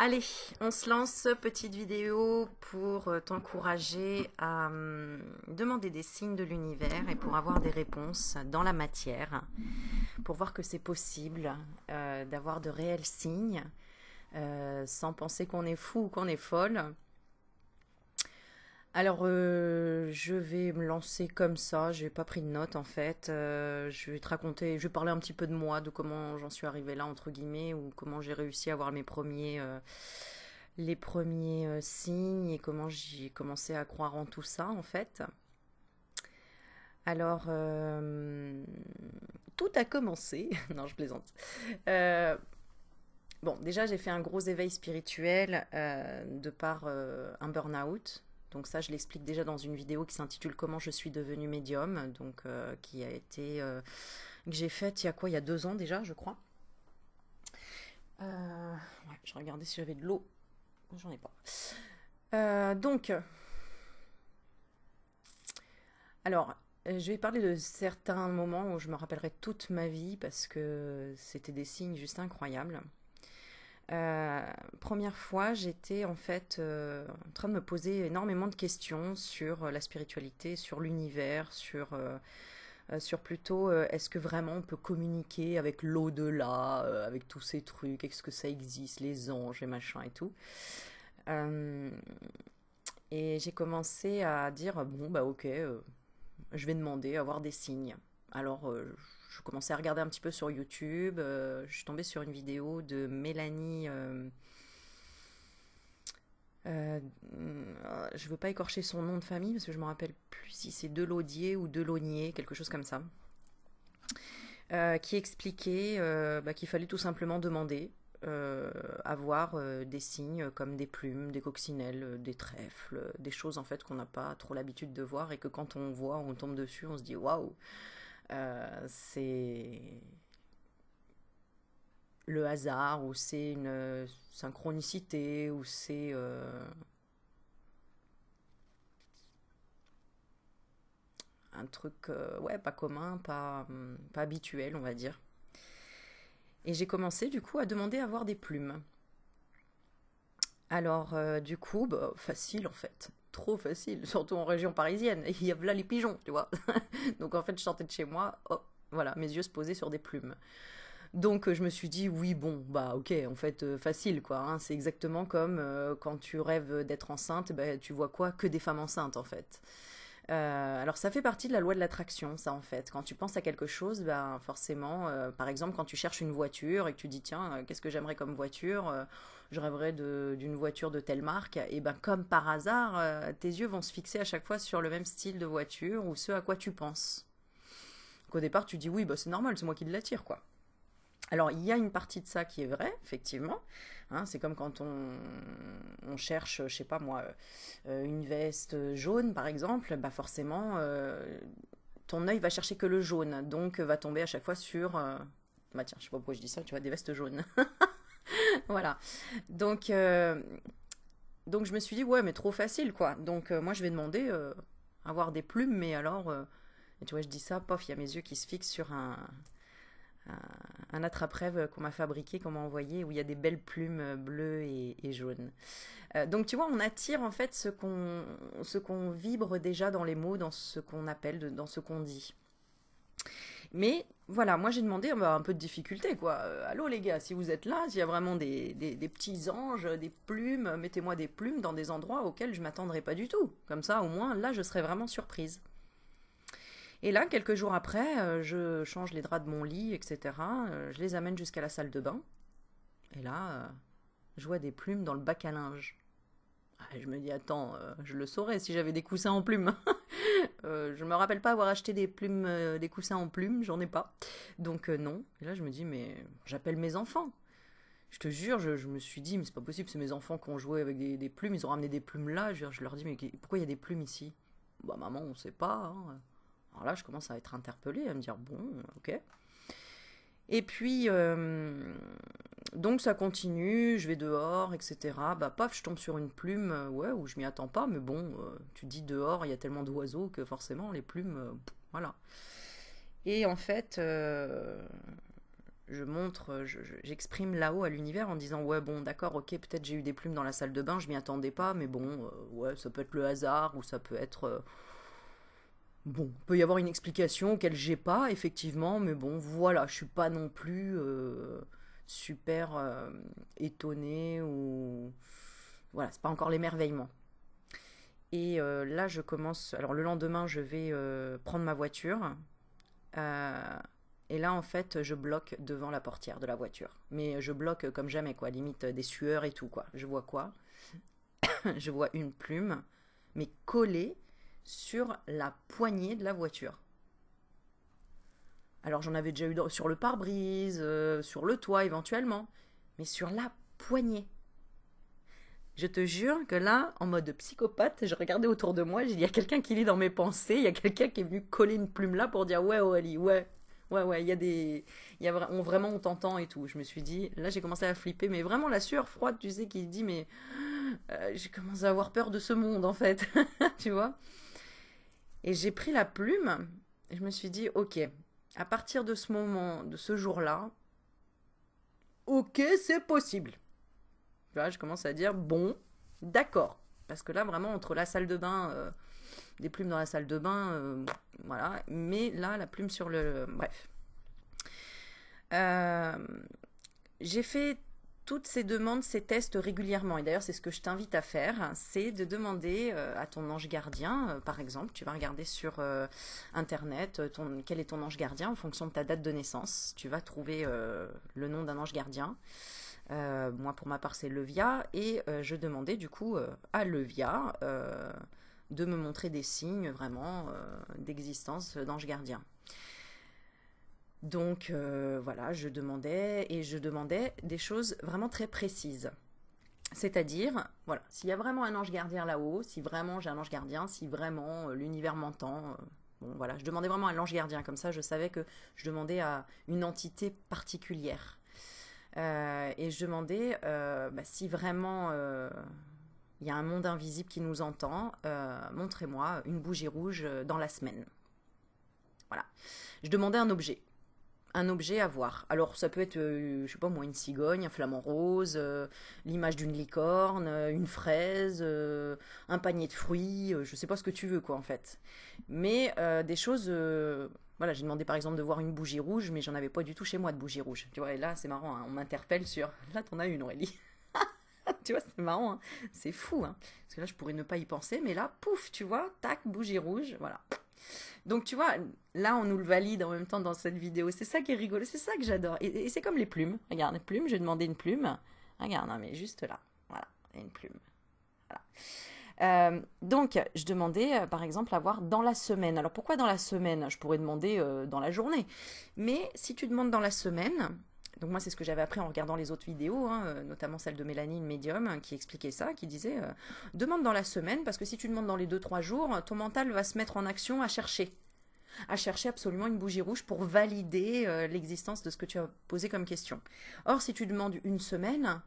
Allez, on se lance, petite vidéo pour euh, t'encourager à hum, demander des signes de l'univers et pour avoir des réponses dans la matière, pour voir que c'est possible euh, d'avoir de réels signes euh, sans penser qu'on est fou ou qu'on est folle. Alors, euh, je vais me lancer comme ça. je n'ai pas pris de notes en fait. Euh, je vais te raconter, je vais parler un petit peu de moi, de comment j'en suis arrivée là entre guillemets, ou comment j'ai réussi à avoir mes premiers, euh, les premiers signes et comment j'ai commencé à croire en tout ça en fait. Alors, tout a commencé. non, je plaisante. Bon, déjà, j'ai fait un gros éveil spirituel de par un burn-out donc ça, je l'explique déjà dans une vidéo qui s'intitule Comment je suis devenue médium, donc euh, qui a été euh, que j'ai faite il y a quoi Il y a deux ans déjà, je crois. Euh, je regardais si j'avais de l'eau. J'en ai pas. donc, alors, je vais parler de certains moments où je me rappellerai toute ma vie parce que c'était des signes juste incroyables. Euh, première fois, j'étais en fait euh, en train de me poser énormément de questions sur euh, la spiritualité, sur l'univers, sur, sur plutôt est-ce que vraiment on peut communiquer avec l'au-delà, avec tous ces trucs, est-ce que ça existe, les anges et machin et tout. et j'ai commencé à dire bon bah ok, je vais demander à avoir des signes alors, euh, je commençais à regarder un petit peu sur YouTube. Euh, je suis tombée sur une vidéo de Mélanie. Euh, je ne veux pas écorcher son nom de famille parce que je ne me rappelle plus si c'est Delaudier ou Delaunier, quelque chose comme ça. qui expliquait bah, qu'il fallait tout simplement demander avoir des signes comme des plumes, des coccinelles, des trèfles, des choses en fait qu'on n'a pas trop l'habitude de voir et que quand on voit, on tombe dessus, on se dit waouh, euh, c'est le hasard ou c'est une synchronicité ou c'est euh, un truc euh, ouais pas commun pas pas habituel on va dire et j'ai commencé du coup à demander à avoir des plumes alors du coup bah, facile en fait trop facile, surtout en région parisienne. Il y a là les pigeons, tu vois. Donc en fait, je sortais de chez moi, oh, voilà, mes yeux se posaient sur des plumes. Donc euh, je me suis dit oui bon bah ok en fait euh, facile quoi hein. c'est exactement comme euh, quand tu rêves d'être enceinte bah, tu vois quoi que des femmes enceintes en fait alors ça fait partie de la loi de l'attraction, ça en fait. Quand tu penses à quelque chose, ben forcément, par exemple quand tu cherches une voiture et que tu dis tiens, qu'est-ce que j'aimerais comme voiture je rêverais d'une voiture de telle marque, et ben comme par hasard, euh, tes yeux vont se fixer à chaque fois sur le même style de voiture ou ce à quoi tu penses. Qu'au départ, tu dis oui, bah c'est normal, c'est moi qui l'attire, quoi. Alors, il y a une partie de ça qui est vraie, effectivement. Hein. c'est comme quand on, on, cherche, je sais pas moi, euh, une veste jaune, par exemple, bah forcément, euh, ton œil va chercher que le jaune, donc va tomber à chaque fois sur... bah tiens, je sais pas pourquoi je dis ça, tu vois, des vestes jaunes. voilà. Donc, euh, donc je me suis dit, ouais, mais trop facile, quoi. Donc, euh, moi, je vais demander euh, avoir des plumes, mais alors, et tu vois, je dis ça, pof, il y a mes yeux qui se fixent sur un, un, attrape-rêve qu'on m'a fabriqué, qu'on m'a envoyé, où il y a des belles plumes bleues et, jaunes. donc, tu vois, on attire en fait ce qu'on, ce qu'on vibre déjà dans les mots, dans ce qu'on appelle, dans ce qu'on dit. Mais voilà, moi j'ai demandé un bah, peu de difficulté, quoi. Euh, allô les gars, si vous êtes là, s'il y a vraiment des, des, petits anges, euh, des plumes, euh, mettez-moi des plumes dans des endroits auxquels je m'attendrais pas du tout. Comme ça, au moins, là, je serais vraiment surprise. Et là, quelques jours après, je change les draps de mon lit, etc. Je les amène jusqu'à la salle de bain. Et là, je vois des plumes dans le bac à linge. Ah, je me dis, attends, je le saurais si j'avais des coussins en plumes. Euh, je me rappelle pas avoir acheté des plumes, euh, des coussins en plumes, j'en ai pas. Donc euh, non. Et là, je me dis, mais j'appelle mes enfants. Je te jure, je, me suis dit, mais c'est pas possible, c'est mes enfants qui ont joué avec des, plumes, ils ont ramené des plumes là. Je, leur dis, mais pourquoi il y a des plumes ici Bah maman, on sait pas. Hein. Alors là, je commence à être interpellée, à me dire, bon, ok. Et puis, donc ça continue, je vais dehors, etc. Bah paf, je tombe sur une plume, euh, ouais, où je m'y attends pas, mais bon, euh, tu dis dehors, il y a tellement d'oiseaux que forcément les plumes, euh, voilà. Et en fait, je montre, j'exprime je, là-haut à l'univers en disant ouais bon d'accord, ok, peut-être j'ai eu des plumes dans la salle de bain, je m'y attendais pas, mais bon, ouais, ça peut être le hasard ou ça peut être Bon, peut y avoir une explication qu'elle j'ai pas, effectivement, mais bon, voilà, je suis pas non plus super euh, étonné ou voilà, c'est pas encore l'émerveillement. Et euh, là, je commence. Alors le lendemain, je vais euh, prendre ma voiture. et là, en fait, je bloque devant la portière de la voiture. Mais je bloque comme jamais, quoi. Limite des sueurs et tout, quoi. Je vois quoi Je vois une plume, mais collée sur la poignée de la voiture. Alors j'en avais déjà eu sur le pare-brise, euh, sur le toit éventuellement, mais sur la poignée. Je te jure que là, en mode psychopathe, je regardais autour de moi, il y a quelqu'un qui lit dans mes pensées, il y a quelqu'un qui est venu coller une plume là pour dire ouais Aurélie, ouais, ouais, ouais, il y a des... vraiment on t'entend et tout. Je me suis dit, là j'ai commencé à flipper, mais vraiment la sueur froide, tu sais, qui dit mais euh, j'ai commencé à avoir peur de ce monde en fait, tu vois. Et j'ai pris la plume, et je me suis dit ok, à partir de ce moment, de ce jour-là, ok, c'est possible. Là, je commence à dire, bon, d'accord. Parce que là, vraiment, entre la salle de bain, euh, des plumes dans la salle de bain, euh, voilà. Mais là, la plume sur le... Bref. Euh, j'ai fait toutes ces demandes, ces tests régulièrement. Et d'ailleurs, c'est ce que je t'invite à faire, c'est de demander euh, à ton ange gardien, euh, par exemple, tu vas regarder sur euh, Internet quel est ton ange gardien en fonction de ta date de naissance. Tu vas trouver le nom d'un ange gardien. moi, pour ma part, c'est Levia. Et je demandais du coup à Levia de me montrer des signes vraiment d'existence d'ange gardien. Donc euh, voilà, je demandais et je demandais des choses vraiment très précises. C'est-à-dire, voilà, s'il y a vraiment un ange gardien là-haut, si vraiment j'ai un ange gardien, si vraiment euh, l'univers m'entend, euh, Bon, voilà, je demandais vraiment à l'ange gardien, comme ça je savais que je demandais à une entité particulière. et je demandais bah, si vraiment il y a un monde invisible qui nous entend, montrez-moi une bougie rouge dans la semaine. Voilà. Je demandais un objet un objet à voir. Alors ça peut être, euh, je sais pas moi, une cigogne, un flamant rose, euh, l'image d'une licorne, euh, une fraise, un panier de fruits, je sais pas ce que tu veux quoi en fait. Mais des choses, voilà, j'ai demandé par exemple de voir une bougie rouge, mais j'en avais pas du tout chez moi de bougie rouge. Tu vois, et là c'est marrant, hein, on m'interpelle sur, là t'en as une Aurélie. tu vois, c'est marrant, hein. c'est fou, hein. parce que là je pourrais ne pas y penser, mais là, pouf, tu vois, tac, bougie rouge, voilà. Donc tu vois, là on nous le valide en même temps dans cette vidéo. C'est ça qui est rigolo, c'est ça que j'adore. Et, c'est comme les plumes. Regarde, plume. Je j'ai demander une plume. Regarde, non mais juste là, voilà, une plume. Voilà. Euh, donc, je demandais, euh, par exemple, à voir dans la semaine. Alors, pourquoi dans la semaine Je pourrais demander euh, dans la journée. Mais si tu demandes dans la semaine, donc moi, c'est ce que j'avais appris en regardant les autres vidéos, hein, euh, notamment celle de Mélanie, le médium, hein, qui expliquait ça, qui disait euh, demande dans la semaine, parce que si tu demandes dans les 2-3 jours, ton mental va se mettre en action à chercher à chercher absolument une bougie rouge pour valider euh, l'existence de ce que tu as posé comme question. Or, si tu demandes une semaine,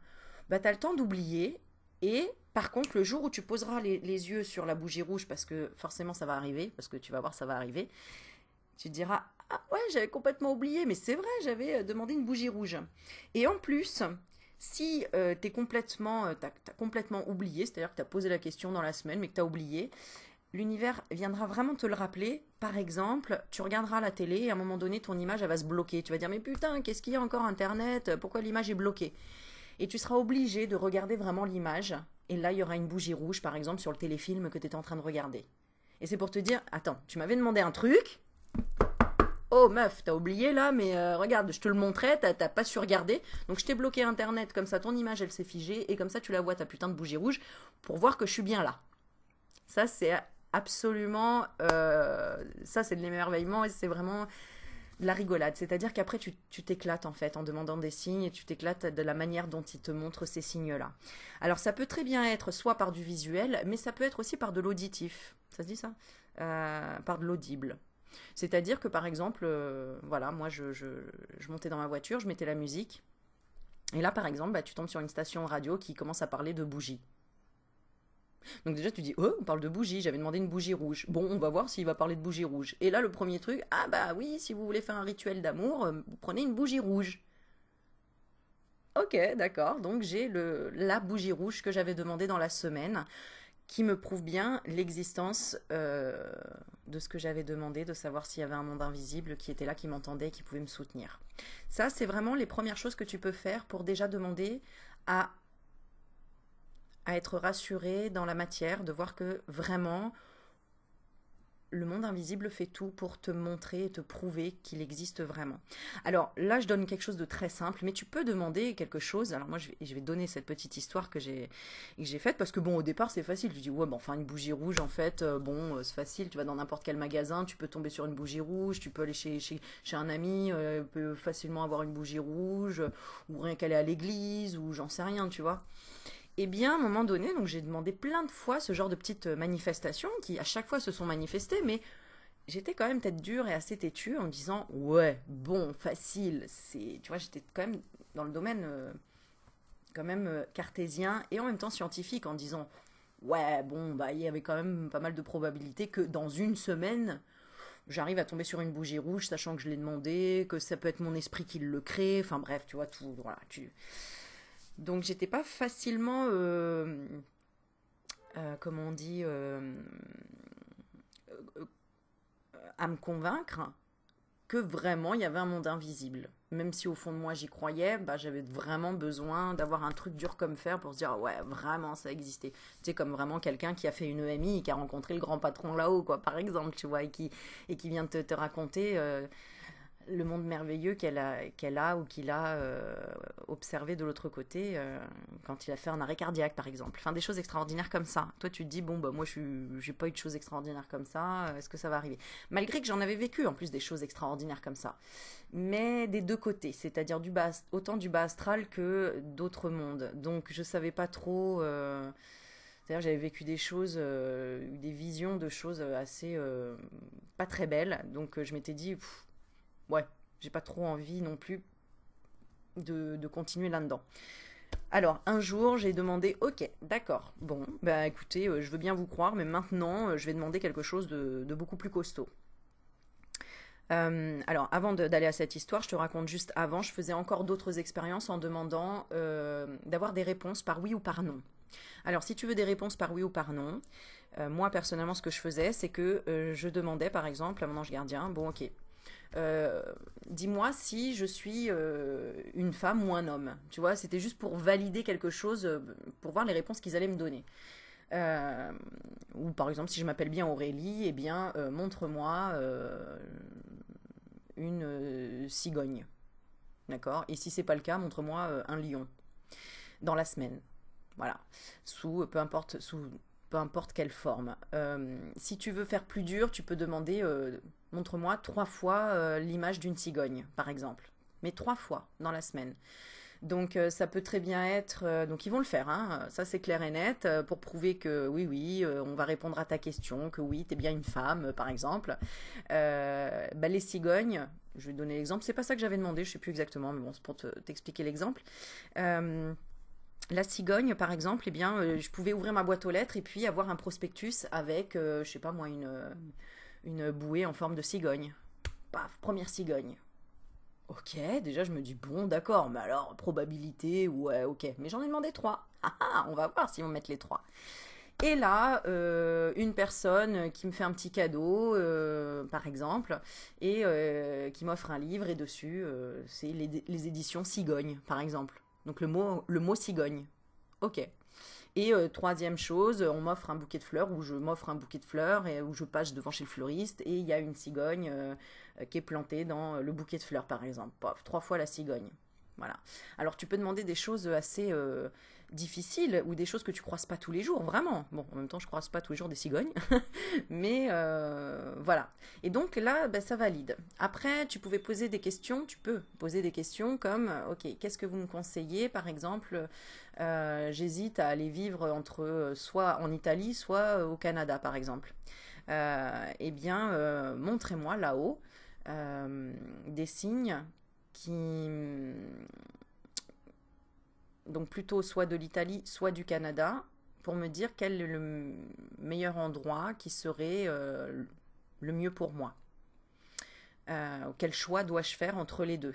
bah, tu as le temps d'oublier et par contre, le jour où tu poseras les, les, yeux sur la bougie rouge, parce que forcément ça va arriver, parce que tu vas voir ça va arriver, tu te diras ah ouais, j'avais complètement oublié, mais c'est vrai, j'avais euh, demandé une bougie rouge. Et en plus, si euh, complètement, euh, complètement oublié, c'est-à-dire que t'as posé la question dans la semaine, mais que t'as oublié, l'univers viendra vraiment te le rappeler. Par exemple, tu regarderas la télé et à un moment donné, ton image, va se bloquer. Tu vas dire, mais putain, qu'est-ce qu'il y a encore Internet Pourquoi l'image est bloquée Et tu seras obligé de regarder vraiment l'image. Et là, il y aura une bougie rouge, par exemple, sur le téléfilm que tu en train de regarder. Et c'est pour te dire, attends, tu m'avais demandé un truc, Oh meuf, t'as oublié là, mais euh, regarde, je te le montrais, t'as pas su regarder. Donc je t'ai bloqué internet, comme ça ton image elle s'est figée, et comme ça tu la vois ta putain de bougie rouge, pour voir que je suis bien là. Ça c'est absolument. Euh, ça c'est de l'émerveillement, et c'est vraiment de la rigolade. C'est-à-dire qu'après tu t'éclates en fait en demandant des signes, et tu t'éclates de la manière dont ils te montrent ces signes-là. Alors ça peut très bien être soit par du visuel, mais ça peut être aussi par de l'auditif. Ça se dit ça euh, Par de l'audible. C'est-à-dire que par exemple, euh, voilà, moi je, montais dans ma voiture, je mettais la musique, et là par exemple, bah, tu tombes sur une station radio qui commence à parler de bougies. Donc déjà tu dis, oh, on parle de bougies, j'avais demandé une bougie rouge. Bon, on va voir s'il va parler de bougie rouge. Et là le premier truc, ah bah oui, si vous voulez faire un rituel d'amour, vous euh, prenez une bougie rouge. Ok, d'accord. Donc j'ai la bougie rouge que j'avais demandé dans la semaine qui me prouve bien l'existence euh, de ce que j'avais demandé, de savoir s'il y avait un monde invisible qui était là, qui m'entendait, qui pouvait me soutenir. Ça, c'est vraiment les premières choses que tu peux faire pour déjà demander à, à être rassuré dans la matière, de voir que vraiment le monde invisible fait tout pour te montrer et te prouver qu'il existe vraiment. Alors là, je donne quelque chose de très simple, mais tu peux demander quelque chose. Alors moi, je vais, je donner cette petite histoire que j'ai faite, parce que bon, au départ, c'est facile. Tu dis, ouais, ben, enfin, une bougie rouge, en fait, euh, bon, euh, c'est facile. Tu vas dans n'importe quel magasin, tu peux tomber sur une bougie rouge, tu peux aller chez, chez, un ami, tu euh, peux facilement avoir une bougie rouge, ou rien qu'aller à l'église, ou j'en sais rien, tu vois. Et eh bien, à un moment donné, donc j'ai demandé plein de fois ce genre de petites euh, manifestations qui à chaque fois se sont manifestées, mais j'étais quand même tête dure et assez têtue en disant ouais, bon, facile, c'est tu vois, j'étais quand même dans le domaine euh, quand même euh, cartésien et en même temps scientifique en disant ouais, bon, bah il y avait quand même pas mal de probabilités que dans une semaine j'arrive à tomber sur une bougie rouge sachant que je l'ai demandé, que ça peut être mon esprit qui le crée, enfin bref, tu vois tout voilà, tu donc j'étais pas facilement, euh, euh comment on dit, euh, euh, à me convaincre que vraiment il y avait un monde invisible. Même si au fond de moi j'y croyais, bah, j'avais vraiment besoin d'avoir un truc dur comme faire pour se dire ouais vraiment ça existait. Tu sais comme vraiment quelqu'un qui a fait une EMI et qui a rencontré le grand patron là-haut quoi par exemple tu vois et qui et qui vient te raconter le monde merveilleux qu'elle a, qu'elle a ou qu'il a euh, observé de l'autre côté euh, quand il a fait un arrêt cardiaque, par exemple. Enfin, des choses extraordinaires comme ça. Toi, tu te dis, bon, bah, moi, je n'ai pas eu de choses extraordinaires comme ça, euh, est-ce que ça va arriver Malgré que j'en avais vécu, en plus, des choses extraordinaires comme ça. Mais des deux côtés, c'est-à-dire du bas, autant du bas astral que d'autres mondes. Donc, je ne savais pas trop... c'est-à-dire j'avais vécu des choses, des visions de choses assez pas très belles. Donc je m'étais dit, ouais, j'ai pas trop envie non plus de, continuer là-dedans. Alors, un jour, j'ai demandé, ok, d'accord, bon, bah écoutez, euh, je veux bien vous croire, mais maintenant, euh, je vais demander quelque chose de, beaucoup plus costaud. Euh, alors, avant d'aller à cette histoire, je te raconte juste avant, je faisais encore d'autres expériences en demandant d'avoir des réponses par oui ou par non. Alors, si tu veux des réponses par oui ou par non, moi personnellement, ce que je faisais, c'est que je demandais, par exemple, à mon ange gardien, bon, ok, euh, dis-moi si je suis euh, une femme ou un homme. Tu vois, c'était juste pour valider quelque chose, euh, pour voir les réponses qu'ils allaient me donner. ou par exemple, si je m'appelle bien Aurélie, eh bien, montre-moi une cigogne. D'accord Et si c'est pas le cas, montre-moi un lion dans la semaine. Voilà. Sous, peu importe, sous peu importe quelle forme. si tu veux faire plus dur, tu peux demander montre-moi trois fois euh, l'image d'une cigogne, par exemple. Mais trois fois dans la semaine. Donc euh, ça peut très bien être... Euh, donc ils vont le faire, hein, ça c'est clair et net, pour prouver que oui, oui, on va répondre à ta question, que oui, t'es bien une femme, par exemple. Bah, les cigognes, je vais donner l'exemple, c'est pas ça que j'avais demandé, je sais plus exactement, mais bon, c'est pour t'expliquer l'exemple. la cigogne, par exemple, eh bien, je pouvais ouvrir ma boîte aux lettres et puis avoir un prospectus avec, je sais pas moi, une une bouée en forme de cigogne. Paf, première cigogne. Ok, déjà je me dis bon, d'accord, mais alors probabilité, ouais, ok. Mais j'en ai demandé trois. Ah, ah on va voir si on met les trois. Et là, euh, une personne qui me fait un petit cadeau, euh, par exemple, et euh, qui m'offre un livre, et dessus, c'est les, les, éditions Cigogne, par exemple. Donc le mot, le mot cigogne. Ok, et euh, troisième chose, euh, on m'offre un bouquet de fleurs ou je m'offre un bouquet de fleurs et où je passe devant chez le fleuriste et il y a une cigogne euh, qui est plantée dans le bouquet de fleurs par exemple. Pof, trois fois la cigogne. Voilà. Alors tu peux demander des choses assez difficiles ou des choses que tu croises pas tous les jours, vraiment. Bon, en même temps, je croise pas tous les jours des cigognes, mais euh, voilà. Et donc là, bah, ça valide. Après, tu pouvais poser des questions, tu peux poser des questions comme, euh, ok, qu'est-ce que vous me conseillez Par exemple, euh, j'hésite à aller vivre entre soit en Italie, soit au Canada, par exemple. Euh, eh bien, montrez-moi là-haut des signes qui donc plutôt soit de l'Italie, soit du Canada, pour me dire quel est le meilleur endroit qui serait euh, le mieux pour moi. Euh, quel choix dois-je faire entre les deux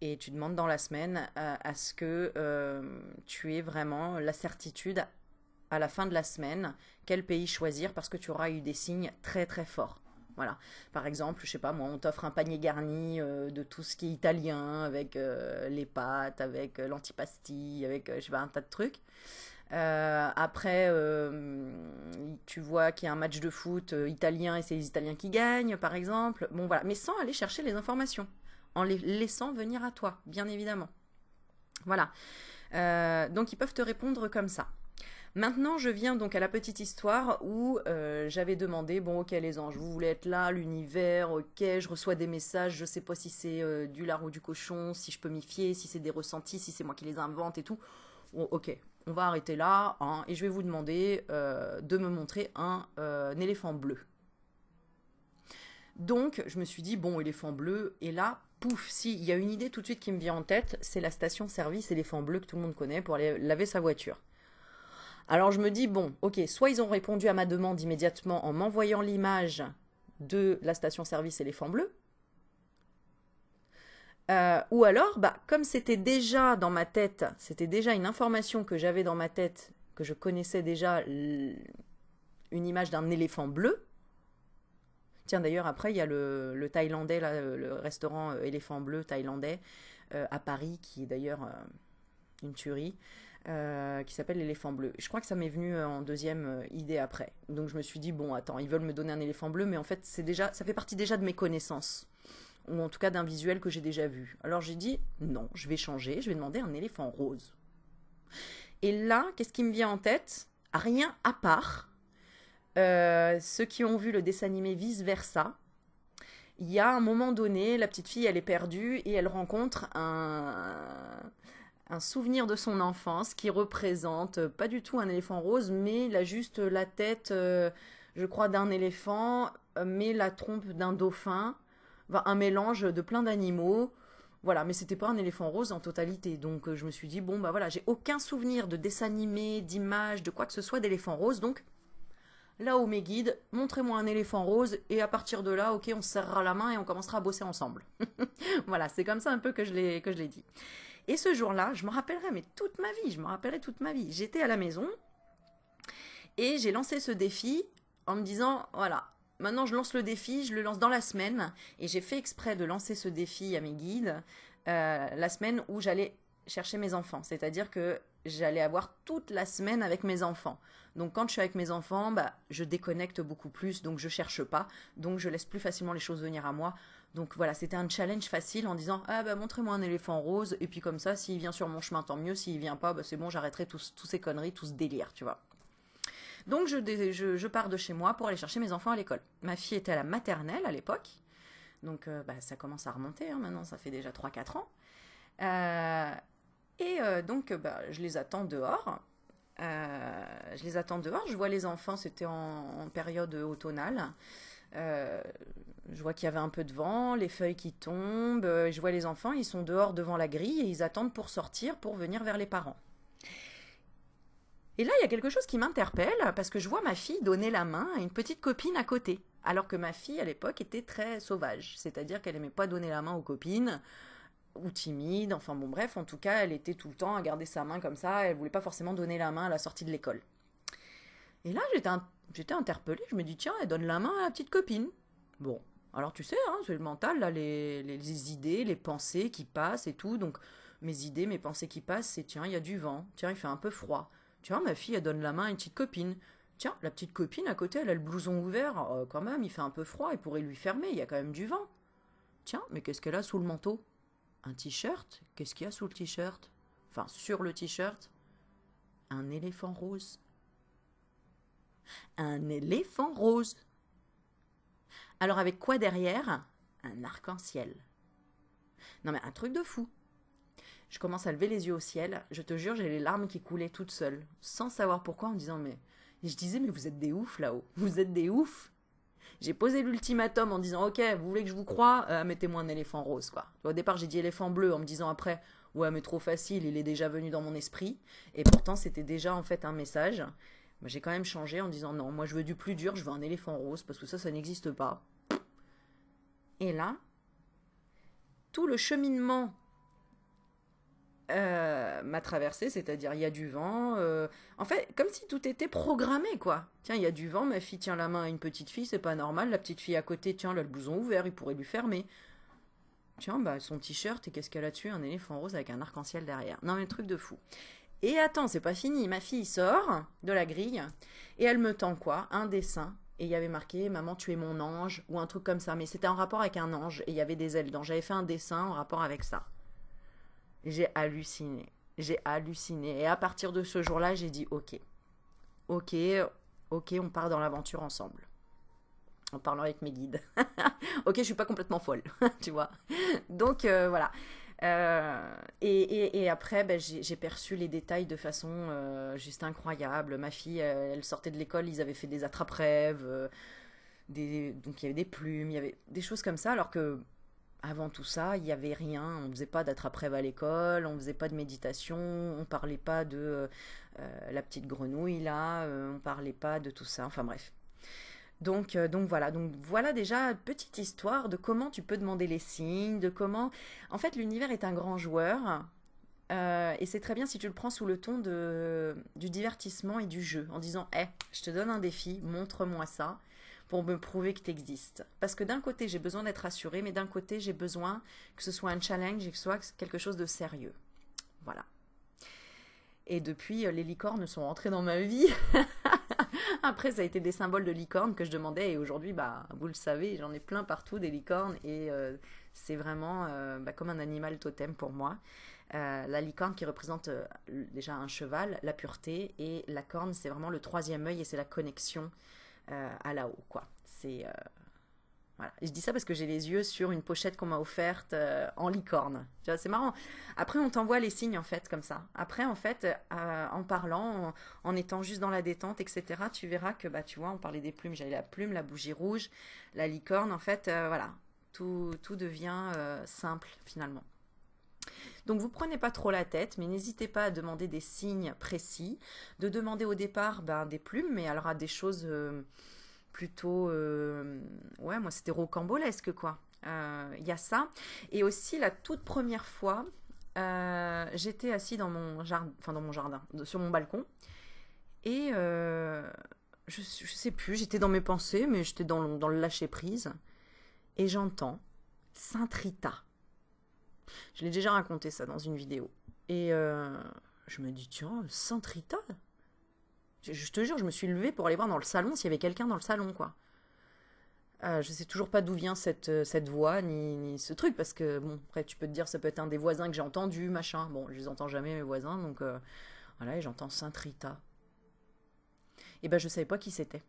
Et tu demandes dans la semaine euh, à ce que tu aies vraiment la certitude à la fin de la semaine quel pays choisir parce que tu auras eu des signes très très forts. Voilà. Par exemple, je sais pas moi, on t'offre un panier garni euh, de tout ce qui est italien, avec euh, les pâtes, avec euh, l'antipasti, avec je sais pas un tas de trucs. après, tu vois qu'il y a un match de foot italien et c'est les Italiens qui gagnent, par exemple. Bon voilà, mais sans aller chercher les informations, en les laissant venir à toi, bien évidemment. Voilà. donc ils peuvent te répondre comme ça. Maintenant, je viens donc à la petite histoire où euh, j'avais demandé, bon, ok les anges, vous voulez être là, l'univers, ok, je reçois des messages, je sais pas si c'est euh, du lard ou du cochon, si je peux m'y fier, si c'est des ressentis, si c'est moi qui les invente et tout. ok, on va arrêter là, hein, et je vais vous demander euh, de me montrer un, un éléphant bleu. Donc, je me suis dit, bon, éléphant bleu, et là, pouf, si, il y a une idée tout de suite qui me vient en tête, c'est la station-service éléphant bleu que tout le monde connaît pour aller laver sa voiture. Alors je me dis, bon, ok, soit ils ont répondu à ma demande immédiatement en m'envoyant l'image de la station-service éléphant bleu, euh, ou alors, bah, comme c'était déjà dans ma tête, c'était déjà une information que j'avais dans ma tête, que je connaissais déjà une image d'un éléphant bleu. Tiens, d'ailleurs, après, il y a le, thaïlandais, euh, le restaurant euh, éléphant bleu thaïlandais à Paris, qui est d'ailleurs une tuerie. Euh, qui s'appelle l'éléphant bleu. Je crois que ça m'est venu euh, en deuxième euh, idée après. Donc je me suis dit bon attends, ils veulent me donner un éléphant bleu, mais en fait c'est déjà, ça fait partie déjà de mes connaissances ou en tout cas d'un visuel que j'ai déjà vu. Alors j'ai dit non, je vais changer, je vais demander un éléphant rose. Et là, qu'est-ce qui me vient en tête Rien à part ceux qui ont vu le dessin animé Vice Versa, il y a un moment donné, la petite fille, elle est perdue et elle rencontre un, un souvenir de son enfance qui représente euh, pas du tout un éléphant rose, mais là juste la tête, euh, je crois, d'un éléphant, euh, mais la trompe d'un dauphin, un mélange de plein d'animaux. Voilà, mais c'était pas un éléphant rose en totalité, donc je me suis dit bon bah voilà, j'ai aucun souvenir de dessin animé, d'image, de quoi que ce soit d'éléphant rose, donc là où mes guides, montrez-moi un éléphant rose et à partir de là, ok, on serrera la main et on commencera à bosser ensemble. voilà, c'est comme ça un peu que je que je l'ai dit. Et ce jour-là, je m'en rappellerai, mais toute ma vie, je m'en rappellerai toute ma vie. J'étais à la maison et j'ai lancé ce défi en me disant, voilà, maintenant je lance le défi, je le lance dans la semaine. Et j'ai fait exprès de lancer ce défi à mes guides euh, la semaine où j'allais chercher mes enfants. C'est-à-dire que j'allais avoir toute la semaine avec mes enfants. Donc quand je suis avec mes enfants, bah, je déconnecte beaucoup plus, donc je ne cherche pas, donc je laisse plus facilement les choses venir à moi. Donc voilà, c'était un challenge facile en disant ah bah montrez-moi un éléphant rose et puis comme ça s'il vient sur mon chemin tant mieux, s'il vient pas bah, c'est bon, j'arrêterai tous ces conneries, tout ce délire, tu vois. Donc je, pars de chez moi pour aller chercher mes enfants à l'école. Ma fille était à la maternelle à l'époque. Donc euh, bah, ça commence à remonter, hein, maintenant ça fait déjà 3-4 ans. Euh, et euh, donc bah, je les attends dehors. je les attends dehors, je vois les enfants, c'était en, période automnale. Euh, je vois qu'il y avait un peu de vent, les feuilles qui tombent, euh, je vois les enfants, ils sont dehors devant la grille et ils attendent pour sortir, pour venir vers les parents. Et là, il y a quelque chose qui m'interpelle parce que je vois ma fille donner la main à une petite copine à côté, alors que ma fille à l'époque était très sauvage, c'est-à-dire qu'elle n'aimait pas donner la main aux copines ou timide, enfin bon bref, en tout cas, elle était tout le temps à garder sa main comme ça, elle voulait pas forcément donner la main à la sortie de l'école. Et là, j'étais un J'étais interpellée, je me dis tiens, elle donne la main à la petite copine. Bon, alors tu sais, hein, c'est le mental, là, les, idées, les pensées qui passent et tout. Donc mes idées, mes pensées qui passent, c'est tiens, il y a du vent, tiens, il fait un peu froid. Tiens, ma fille, elle donne la main à une petite copine. Tiens, la petite copine à côté, elle a le blouson ouvert, oh, quand même, il fait un peu froid, il pourrait lui fermer, il y a quand même du vent. Tiens, mais qu'est-ce qu'elle a sous le manteau Un t-shirt Qu'est-ce qu'il y a sous le t-shirt Enfin, sur le t-shirt Un éléphant rose. Un éléphant rose. Alors avec quoi derrière Un arc-en-ciel. Non mais un truc de fou. Je commence à lever les yeux au ciel, je te jure, j'ai les larmes qui coulaient toutes seules, sans savoir pourquoi en disant mais et je disais mais vous êtes des oufs là-haut, vous êtes des oufs. J'ai posé l'ultimatum en disant ok, vous voulez que je vous croie, euh, mettez-moi un éléphant rose quoi. Au départ j'ai dit éléphant bleu en me disant après ouais mais trop facile, il est déjà venu dans mon esprit et pourtant c'était déjà en fait un message j'ai quand même changé en disant non, moi je veux du plus dur, je veux un éléphant rose parce que ça, ça n'existe pas. Et là, tout le cheminement euh, m'a traversé, c'est-à-dire il y a du vent. Euh, en fait, comme si tout était programmé, quoi. Tiens, il y a du vent, ma fille tient la main à une petite fille, c'est pas normal. La petite fille à côté, tiens, elle a le blouson ouvert, il pourrait lui fermer. Tiens, bah, son t-shirt, et qu'est-ce qu'elle a dessus Un éléphant rose avec un arc-en-ciel derrière. Non, mais truc de fou. Et attends, c'est pas fini. Ma fille sort de la grille et elle me tend quoi Un dessin. Et il y avait marqué Maman, tu es mon ange ou un truc comme ça. Mais c'était en rapport avec un ange et il y avait des ailes dedans. J'avais fait un dessin en rapport avec ça. J'ai halluciné. J'ai halluciné. Et à partir de ce jour-là, j'ai dit Ok. Ok, ok, on part dans l'aventure ensemble en parlant avec mes guides. ok, je suis pas complètement folle, tu vois. Donc euh, voilà. Euh, et, après, ben, j'ai perçu les détails de façon euh, juste incroyable. Ma fille, euh, elle, sortait de l'école, ils avaient fait des attrape-rêves, donc il y avait des plumes, il y avait des choses comme ça, alors que avant tout ça, il n'y avait rien. On ne faisait pas dattrape rêves à l'école, on ne faisait pas de méditation, on ne parlait pas de la petite grenouille là, on ne parlait pas de tout ça, enfin bref. Donc, euh, donc voilà, donc voilà déjà petite histoire de comment tu peux demander les signes, de comment. En fait, l'univers est un grand joueur. Euh, et c'est très bien si tu le prends sous le ton de, du divertissement et du jeu, en disant Eh, je te donne un défi, montre-moi ça pour me prouver que tu existes. Parce que d'un côté, j'ai besoin d'être assuré, mais d'un côté, j'ai besoin que ce soit un challenge et que ce soit quelque chose de sérieux. Voilà. Et depuis, euh, les licornes sont rentrées dans ma vie. Après, ça a été des symboles de licorne que je demandais et aujourd'hui, bah, vous le savez, j'en ai plein partout des licornes et euh, c'est vraiment euh, bah, comme un animal totem pour moi. Euh, la licorne qui représente déjà un cheval, la pureté et la corne, c'est vraiment le troisième œil et c'est la connexion à là-haut, quoi. C'est je dis ça parce que j'ai les yeux sur une pochette qu'on m'a offerte euh, en licorne. C'est marrant. Après, on t'envoie les signes, en fait, comme ça. Après, en fait, euh, en parlant, en, étant juste dans la détente, etc., tu verras que, bah, tu vois, on parlait des plumes. J'avais la plume, la bougie rouge, la licorne. En fait, euh, voilà. Tout, tout devient simple, finalement. Donc vous prenez pas trop la tête, mais n'hésitez pas à demander des signes précis, de demander au départ ben, des plumes, mais alors à des choses plutôt, euh, ouais, moi c'était rocambolesque quoi. Euh, il y a ça. Et aussi la toute première fois, euh, j'étais assis dans mon jardin, enfin dans mon jardin, sur mon balcon, et je, je, sais plus, j'étais dans mes pensées, mais j'étais dans, le, dans le lâcher prise. Et j'entends Saint Rita. Je l'ai déjà raconté ça dans une vidéo. Et je me dis, tiens, Saint Rita je te jure, je me suis levée pour aller voir dans le salon s'il y avait quelqu'un dans le salon, quoi. Euh, je sais toujours pas d'où vient cette, euh, cette voix, ni, ni, ce truc, parce que, bon, après, tu peux te dire, ça peut être un des voisins que j'ai entendu, machin. Bon, je les entends jamais, mes voisins, donc euh, voilà, et j'entends Sainte Rita. Et eh ben, je savais pas qui c'était.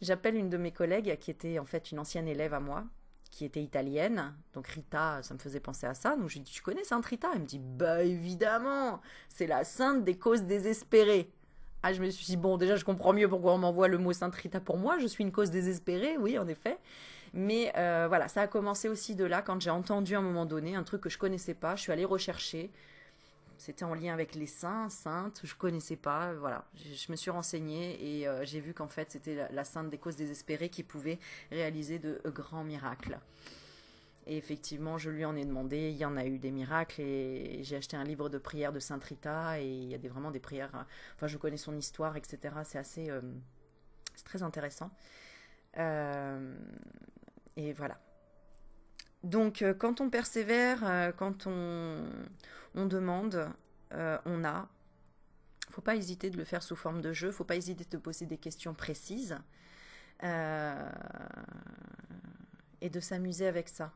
J'appelle une de mes collègues, qui était en fait une ancienne élève à moi, qui était italienne. Donc Rita, ça me faisait penser à ça. Donc je lui dis, tu connais Sainte Rita Elle me dit, bah évidemment, c'est la sainte des causes désespérées. Ah, je me suis dit, bon, déjà, je comprends mieux pourquoi on m'envoie le mot Sainte rita pour moi. Je suis une cause désespérée, oui, en effet. Mais euh, voilà, ça a commencé aussi de là, quand j'ai entendu à un moment donné un truc que je connaissais pas. Je suis allée rechercher. C'était en lien avec les saints, saintes, je connaissais pas. Voilà, je, me suis renseignée et euh, j'ai vu qu'en fait, c'était la, sainte des causes désespérées qui pouvait réaliser de euh, grands miracles. Et effectivement, je lui en ai demandé, il y en a eu des miracles, et j'ai acheté un livre de prières de Saint Rita, et il y a vraiment des prières, enfin je connais son histoire, etc. C'est assez... Euh, c'est très intéressant. Euh, et voilà. Donc euh, quand on persévère, quand on, demande, on a. Faut pas hésiter de le faire sous forme de jeu, faut pas hésiter de poser des questions précises. et de s'amuser avec ça.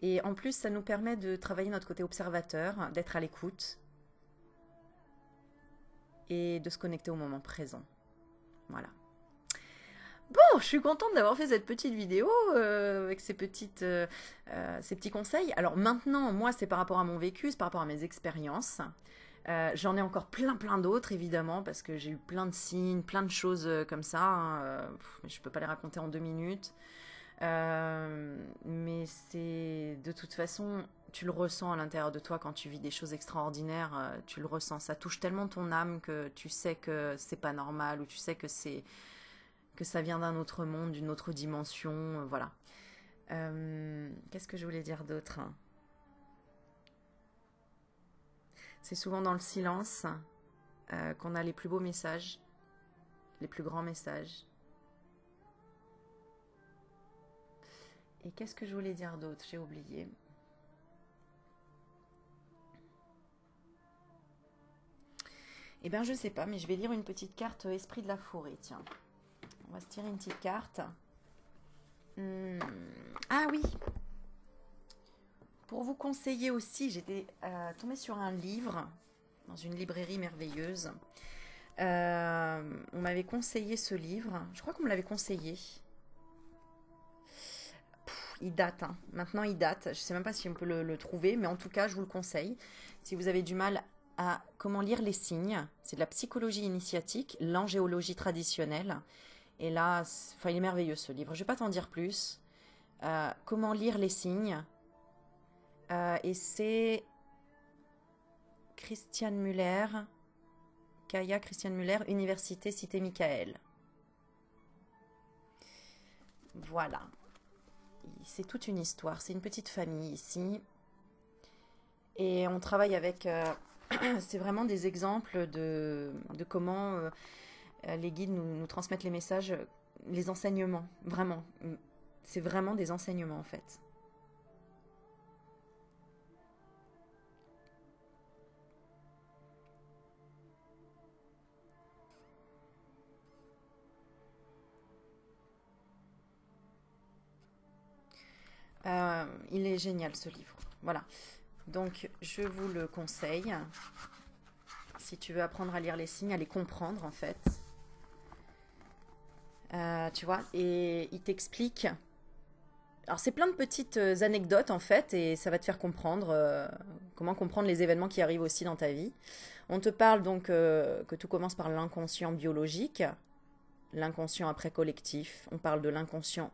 Et en plus, ça nous permet de travailler notre côté observateur, d'être à l'écoute et de se connecter au moment présent. Voilà. Bon, je suis contente d'avoir fait cette petite vidéo euh, avec ces, petites, euh, euh, ces petits conseils. Alors maintenant, moi, c'est par rapport à mon vécu, c'est par rapport à mes expériences. J'en ai encore plein, plein d'autres, évidemment, parce que j'ai eu plein de signes, plein de choses comme ça. Hein, je ne peux pas les raconter en deux minutes. Euh, mais c'est de toute façon, tu le ressens à l'intérieur de toi quand tu vis des choses extraordinaires, euh, tu le ressens. Ça touche tellement ton âme que tu sais que c'est pas normal ou tu sais que c'est que ça vient d'un autre monde, d'une autre dimension, euh, voilà. Qu'est-ce que je voulais dire d'autre C'est souvent dans le silence qu'on a les plus beaux messages, les plus grands messages. Et qu'est-ce que je voulais dire d'autre J'ai oublié. Eh bien, je ne sais pas, mais je vais lire une petite carte euh, Esprit de la forêt, tiens. On va se tirer une petite carte. Hmm. ah oui Pour vous conseiller aussi, j'étais euh, tombée sur un livre dans une librairie merveilleuse. Euh, on m'avait conseillé ce livre. Je crois qu'on me l'avait conseillé. Il date. Hein. Maintenant, il date. Je ne sais même pas si on peut le, trouver, mais en tout cas, je vous le conseille. Si vous avez du mal à comment lire les signes, c'est de la psychologie initiatique, l'angéologie traditionnelle. Et là, enfin, il est merveilleux ce livre. Je ne vais pas t'en dire plus. Euh, comment lire les signes. Euh, et c'est Christiane Muller, Kaya Christiane Muller, Université Cité Michael. Voilà c'est toute une histoire. C'est une petite famille ici. Et on travaille avec... Euh, c'est vraiment des exemples de, comment euh, les guides nous, transmettent les messages, les enseignements, vraiment. C'est vraiment des enseignements en fait. Euh, il est génial ce livre. Voilà. Donc je vous le conseille. Si tu veux apprendre à lire les signes, à les comprendre en fait. Euh, tu vois, et il t'explique. Alors c'est plein de petites euh, anecdotes en fait, et ça va te faire comprendre comment comprendre les événements qui arrivent aussi dans ta vie. On te parle donc que tout commence par l'inconscient biologique, l'inconscient après collectif, on parle de l'inconscient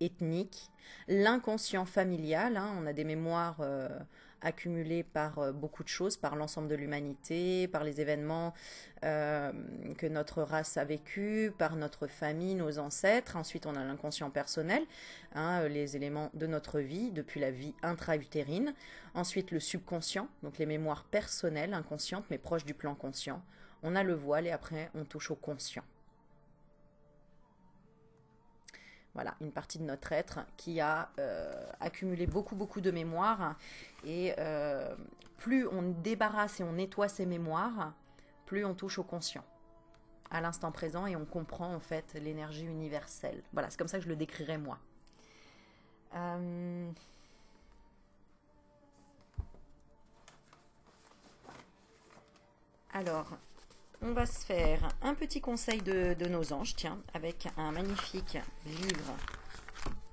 ethnique, l'inconscient familial, hein, on a des mémoires euh, accumulées par euh, beaucoup de choses, par l'ensemble de l'humanité, par les événements euh, que notre race a vécu, par notre famille, nos ancêtres. Ensuite, on a l'inconscient personnel, hein, les éléments de notre vie, depuis la vie intra-utérine. Ensuite, le subconscient, donc les mémoires personnelles, inconscientes, mais proches du plan conscient. On a le voile et après, on touche au conscient. Voilà, une partie de notre être qui a euh, accumulé beaucoup, beaucoup de mémoires. Et euh, plus on débarrasse et on nettoie ces mémoires, plus on touche au conscient, à l'instant présent, et on comprend en fait l'énergie universelle. Voilà, c'est comme ça que je le décrirais moi. Euh, alors, on va se faire un petit conseil de, nos anges, tiens, avec un magnifique livre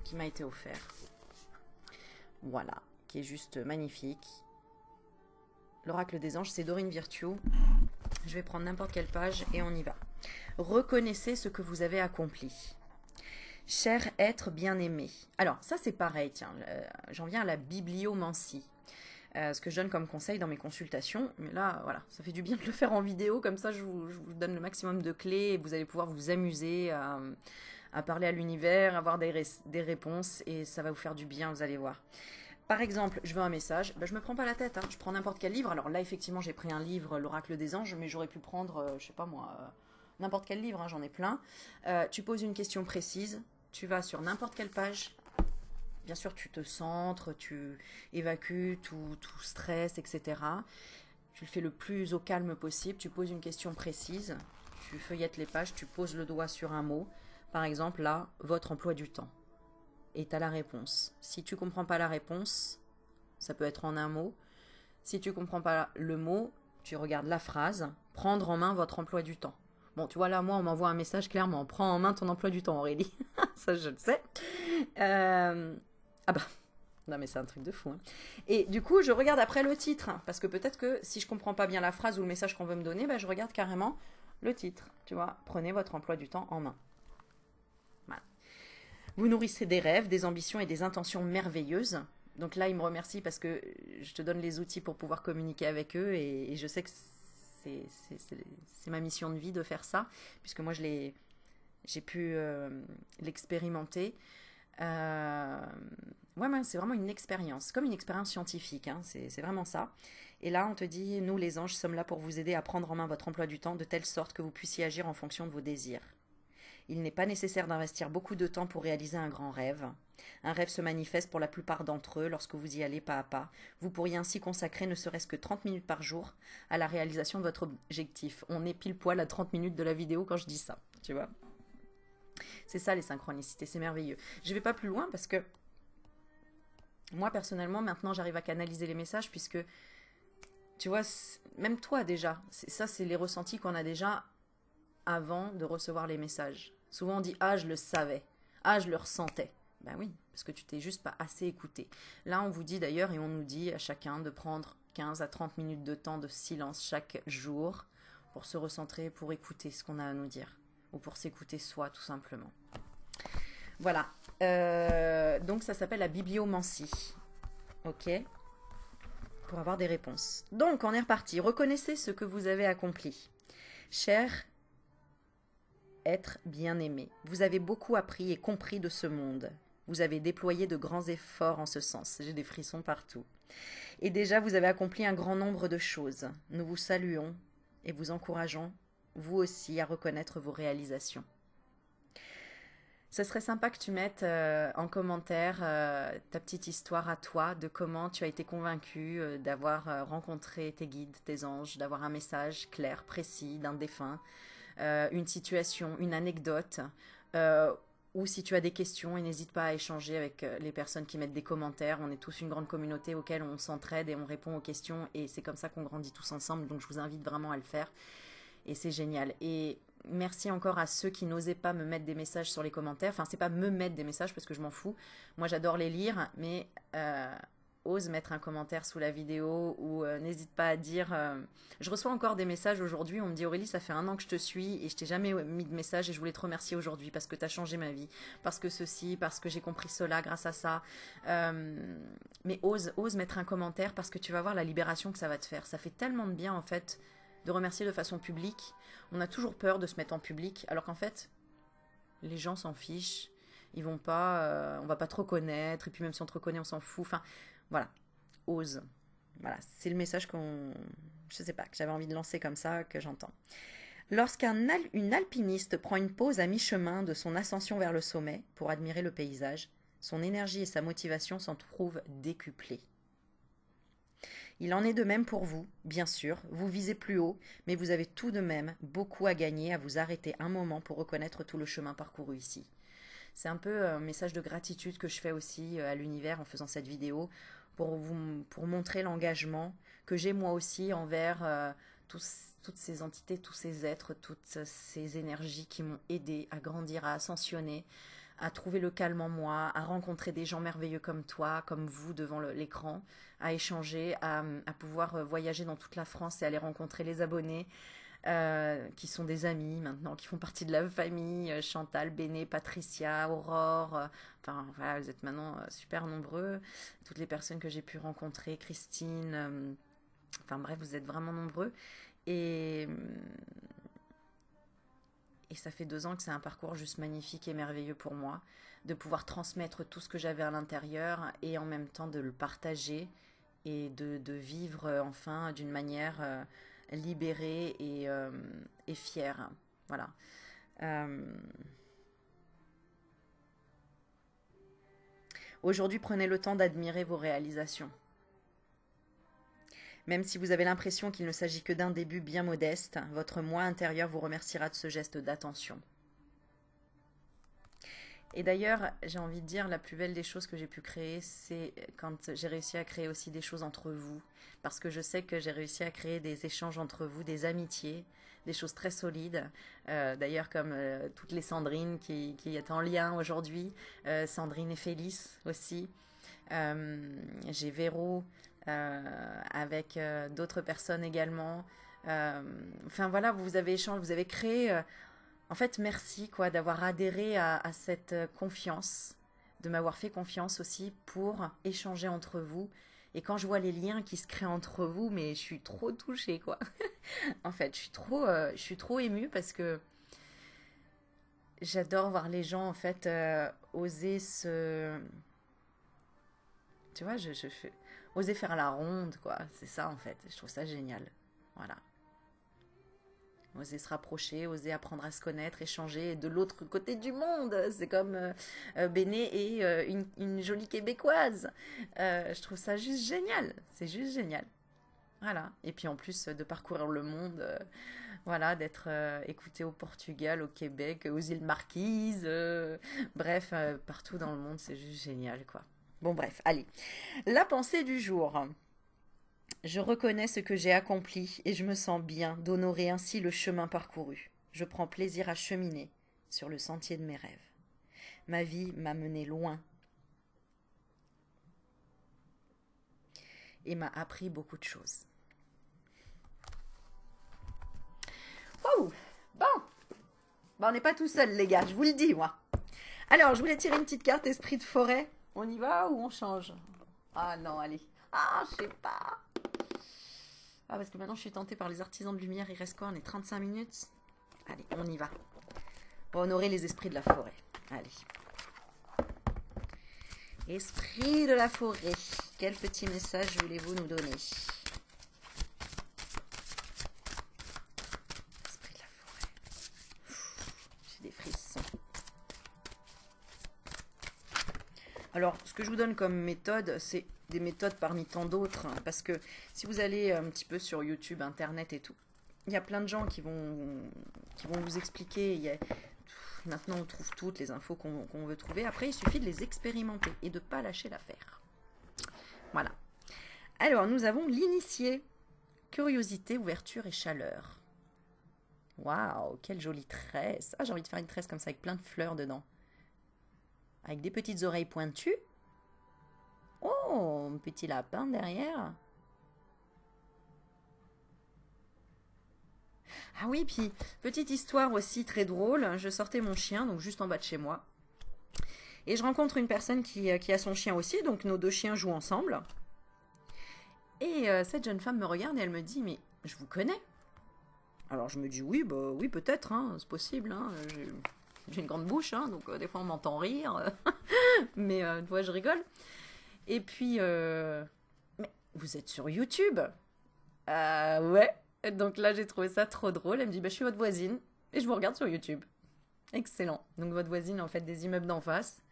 qui m'a été offert. Voilà, qui est juste magnifique. L'oracle des anges, c'est Dorine Virtue. Je vais prendre n'importe quelle page et on y va. Reconnaissez ce que vous avez accompli. Cher être bien-aimé. Alors, ça c'est pareil, tiens, euh, j'en viens à la bibliomancie. Euh, ce que je donne comme conseil dans mes consultations. Mais là, voilà, ça fait du bien de le faire en vidéo, comme ça je vous, donne le maximum de clés et vous allez pouvoir vous amuser à, parler à l'univers, avoir des, réponses et ça va vous faire du bien, vous allez voir. Par exemple, je veux un message, ben, je me prends pas la tête, hein. je prends n'importe quel livre. Alors là, effectivement, j'ai pris un livre, L'Oracle des Anges, mais j'aurais pu prendre, je euh, je sais pas moi, euh, n'importe quel livre, hein, j'en ai plein. tu poses une question précise, tu vas sur n'importe quelle page, bien sûr, tu te centres, tu évacues tout, stress, etc. Tu le fais le plus au calme possible, tu poses une question précise, tu feuillettes les pages, tu poses le doigt sur un mot. Par exemple, là, votre emploi du temps. Et tu as la réponse. Si tu comprends pas la réponse, ça peut être en un mot. Si tu comprends pas le mot, tu regardes la phrase, prendre en main votre emploi du temps. Bon, tu vois, là, moi, on m'envoie un message clairement. Prends en main ton emploi du temps, Aurélie. ça, je le sais. Euh, ah bah. Non mais c'est un truc de fou. Hein. Et du coup, je regarde après le titre, parce que peut-être que si je comprends pas bien la phrase ou le message qu'on veut me donner, bah, je regarde carrément le titre. Tu vois, prenez votre emploi du temps en main. Vous nourrissez des rêves, des ambitions et des intentions merveilleuses. Donc là, il me remercie parce que je te donne les outils pour pouvoir communiquer avec eux et, je sais que c'est ma mission de vie de faire ça, puisque moi, j'ai pu euh, l'expérimenter. Euh, ouais, c'est vraiment une expérience, comme une expérience scientifique, hein, c'est vraiment ça. Et là, on te dit, nous les anges sommes là pour vous aider à prendre en main votre emploi du temps de telle sorte que vous puissiez agir en fonction de vos désirs. Il n'est pas nécessaire d'investir beaucoup de temps pour réaliser un grand rêve. Un rêve se manifeste pour la plupart d'entre eux lorsque vous y allez pas à pas. Vous pourriez ainsi consacrer ne serait-ce que 30 minutes par jour à la réalisation de votre objectif. On est pile poil à 30 minutes de la vidéo quand je dis ça, tu vois. C'est ça les synchronicités, c'est merveilleux. Je ne vais pas plus loin parce que moi personnellement maintenant j'arrive à canaliser les messages puisque tu vois, même toi déjà, ça c'est les ressentis qu'on a déjà avant de recevoir les messages. Souvent on dit ah je le savais, ah je le ressentais. Ben oui, parce que tu t'es juste pas assez écouté. Là on vous dit d'ailleurs et on nous dit à chacun de prendre 15 à 30 minutes de temps de silence chaque jour pour se recentrer, pour écouter ce qu'on a à nous dire ou pour s'écouter soi tout simplement. Voilà. Euh, donc ça s'appelle la bibliomancie. Ok Pour avoir des réponses. Donc on est reparti. Reconnaissez ce que vous avez accompli. Cher être bien-aimé, vous avez beaucoup appris et compris de ce monde. Vous avez déployé de grands efforts en ce sens. J'ai des frissons partout. Et déjà, vous avez accompli un grand nombre de choses. Nous vous saluons et vous encourageons vous aussi à reconnaître vos réalisations. Ce serait sympa que tu mettes euh, en commentaire euh, ta petite histoire à toi de comment tu as été convaincu euh, d'avoir rencontré tes guides, tes anges, d'avoir un message clair, précis d'un défunt, une situation, une anecdote. ou si tu as des questions, n'hésite pas à échanger avec les personnes qui mettent des commentaires. On est tous une grande communauté auquel on s'entraide et on répond aux questions et c'est comme ça qu'on grandit tous ensemble. Donc je vous invite vraiment à le faire et c'est génial. Et merci encore à ceux qui n'osaient pas me mettre des messages sur les commentaires. Enfin, c'est pas me mettre des messages parce que je m'en fous. Moi, j'adore les lire, mais euh, ose mettre un commentaire sous la vidéo ou euh, n'hésite pas à dire. Euh, je reçois encore des messages aujourd'hui. On me dit Aurélie, ça fait un an que je te suis et je t'ai jamais mis de message et je voulais te remercier aujourd'hui parce que tu as changé ma vie, parce que ceci, parce que j'ai compris cela grâce à ça. mais ose, ose mettre un commentaire parce que tu vas voir la libération que ça va te faire. Ça fait tellement de bien en fait de remercier de façon publique. On a toujours peur de se mettre en public, alors qu'en fait, les gens s'en fichent. Ils vont pas, euh, on va pas trop connaître, et puis même si on te reconnaît, on s'en fout. Enfin, voilà, ose. Voilà, c'est le message qu'on, je sais pas, que j'avais envie de lancer comme ça, que j'entends. Lorsqu'un alpiniste prend une pause à mi-chemin de son ascension vers le sommet pour admirer le paysage, son énergie et sa motivation s'en trouvent décuplées. Il en est de même pour vous, bien sûr, vous visez plus haut, mais vous avez tout de même beaucoup à gagner à vous arrêter un moment pour reconnaître tout le chemin parcouru ici. C'est un peu euh, un message de gratitude que je fais aussi euh, à l'univers en faisant cette vidéo pour, montrer l'engagement que j'ai moi aussi envers euh, toutes ces entités, tous ces êtres, toutes ces énergies qui m'ont aidé à grandir, à ascensionner, à trouver le calme en moi, à rencontrer des gens merveilleux comme toi, comme vous devant l'écran, à échanger, à, pouvoir euh, voyager dans toute la France et aller rencontrer les abonnés. Euh, qui sont des amis maintenant, qui font partie de la famille, euh, Chantal, Béné, Patricia, Aurore, enfin voilà, vous êtes maintenant super nombreux, toutes les personnes que j'ai pu rencontrer, Christine, enfin bref, vous êtes vraiment nombreux. Et et ça fait deux ans que c'est un parcours juste magnifique et merveilleux pour moi, de pouvoir transmettre tout ce que j'avais à l'intérieur et en même temps de le partager et de, vivre euh, enfin d'une manière euh, libérée euh, et, fière. Voilà. Aujourd'hui, prenez le temps d'admirer vos réalisations. Même si vous avez l'impression qu'il ne s'agit que d'un début bien modeste, votre moi intérieur vous remerciera de ce geste d'attention. Et d'ailleurs, j'ai envie de dire, la plus belle des choses que j'ai pu créer, c'est quand j'ai réussi à créer aussi des choses entre vous. Parce que je sais que j'ai réussi à créer des échanges entre vous, des amitiés, des choses très solides. Euh, d'ailleurs, comme euh, toutes les Sandrine qui, est en lien aujourd'hui, euh, Sandrine et Félix aussi. j'ai Véro, euh, avec euh, d'autres personnes également. Euh, enfin voilà, vous avez échangé, vous avez créé. en fait, merci quoi d'avoir adhéré à, cette confiance, de m'avoir fait confiance aussi pour échanger entre vous. Et quand je vois les liens qui se créent entre vous, mais je suis trop touchée quoi. en fait, je suis trop, je suis trop émue parce que j'adore voir les gens en fait oser se. Tu vois, je, je, fais oser faire la ronde, quoi. C'est ça, en fait. Je trouve ça génial. Voilà. Oser se rapprocher, oser apprendre à se connaître, échanger de l'autre côté du monde. C'est comme euh, euh, Béné et euh, une, jolie québécoise. je trouve ça juste génial. C'est juste génial. Voilà. Et puis en plus de parcourir le monde, voilà, d'être écouté au Portugal, au Québec, aux îles Marquises, bref, partout dans le monde, c'est juste génial, quoi. Bon bref, allez. La pensée du jour. Je reconnais ce que j'ai accompli et je me sens bien d'honorer ainsi le chemin parcouru. Je prends plaisir à cheminer sur le sentier de mes rêves. Ma vie m'a mené loin et m'a appris beaucoup de choses. Wow Bon On n'est pas tout seul les gars, je vous le dis moi. Alors, je voulais tirer une petite carte esprit de forêt on y va ou on change Ah non, allez. Ah, je sais pas. Ah, parce que maintenant je suis tentée par les artisans de lumière. Il reste quoi On est 35 minutes Allez, on y va. Pour honorer les esprits de la forêt. Allez. Esprit de la forêt, quel petit message voulez-vous nous donner Alors, ce que je vous donne comme méthode, c'est des méthodes parmi tant d'autres, hein, parce que si vous allez un petit peu sur YouTube, Internet et tout, il y a plein de gens qui vont, qui vont vous expliquer. maintenant, on trouve toutes les infos qu'on veut trouver. Après, il suffit de les expérimenter et de ne pas lâcher l'affaire. Voilà. Alors, nous avons l'initié. Curiosité, ouverture et chaleur. Waouh, quelle jolie tresse. Ah, j'ai envie de faire une tresse comme ça avec plein de fleurs dedans avec des petites oreilles pointues. Oh, un petit lapin derrière. Ah oui, puis petite histoire aussi très drôle. Je sortais mon chien, donc juste en bas de chez moi. Et je rencontre une personne qui, euh, a son chien aussi, donc nos deux chiens jouent ensemble. Et euh, cette jeune femme me regarde et elle me dit, mais je vous connais. Alors je me dis, oui, bah oui, peut-être, hein, c'est possible. Hein, euh, j'ai une grande bouche, hein, donc euh, des fois on m'entend rire, euh, mais euh, une fois je rigole. Et puis, vous êtes sur YouTube Ah ouais Donc là, j'ai trouvé ça trop drôle. Elle me dit, bah, je suis votre voisine et je vous regarde sur YouTube. Excellent. Donc votre voisine, en fait, des immeubles d'en face.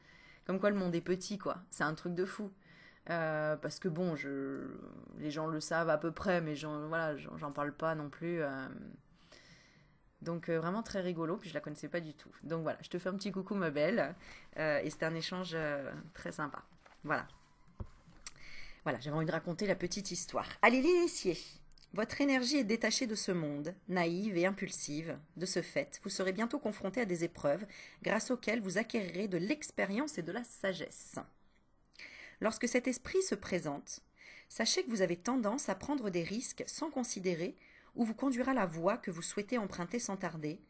Comme quoi, le monde est petit, quoi. C'est un truc de fou. parce que bon, je... les gens le savent à peu près, mais j'en voilà, parle pas non plus. Donc euh, vraiment très rigolo, puis je la connaissais pas du tout. Donc voilà, je te fais un petit coucou ma belle, euh, et c'était un échange euh, très sympa. Voilà. Voilà, j'avais envie de raconter la petite histoire. Allez les votre énergie est détachée de ce monde, naïve et impulsive. De ce fait, vous serez bientôt confronté à des épreuves grâce auxquelles vous acquérirez de l'expérience et de la sagesse. Lorsque cet esprit se présente, sachez que vous avez tendance à prendre des risques sans considérer où vous conduira la voie que vous souhaitez emprunter sans tarder,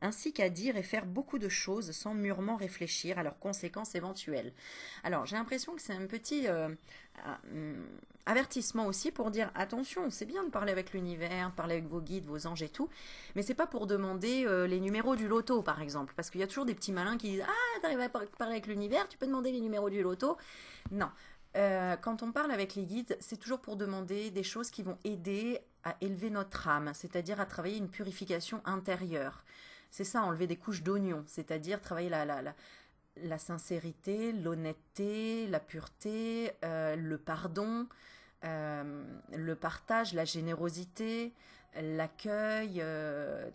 ainsi qu'à dire et faire beaucoup de choses sans mûrement réfléchir à leurs conséquences éventuelles. Alors j'ai l'impression que c'est un petit euh, ah, hmm, avertissement aussi pour dire attention, c'est bien de parler avec l'univers, parler avec vos guides, vos anges et tout, mais c'est pas pour demander euh, les numéros du loto par exemple, parce qu'il y a toujours des petits malins qui disent ah t'arrives à parler avec l'univers, tu peux demander les numéros du loto. Non, euh, quand on parle avec les guides, c'est toujours pour demander des choses qui vont aider à élever notre âme, c'est-à-dire à travailler une purification intérieure. C'est ça, enlever des couches d'oignons, c'est-à-dire travailler la, la, la, sincérité, l'honnêteté, la pureté, euh, le pardon, euh, le partage, la générosité, l'accueil, euh,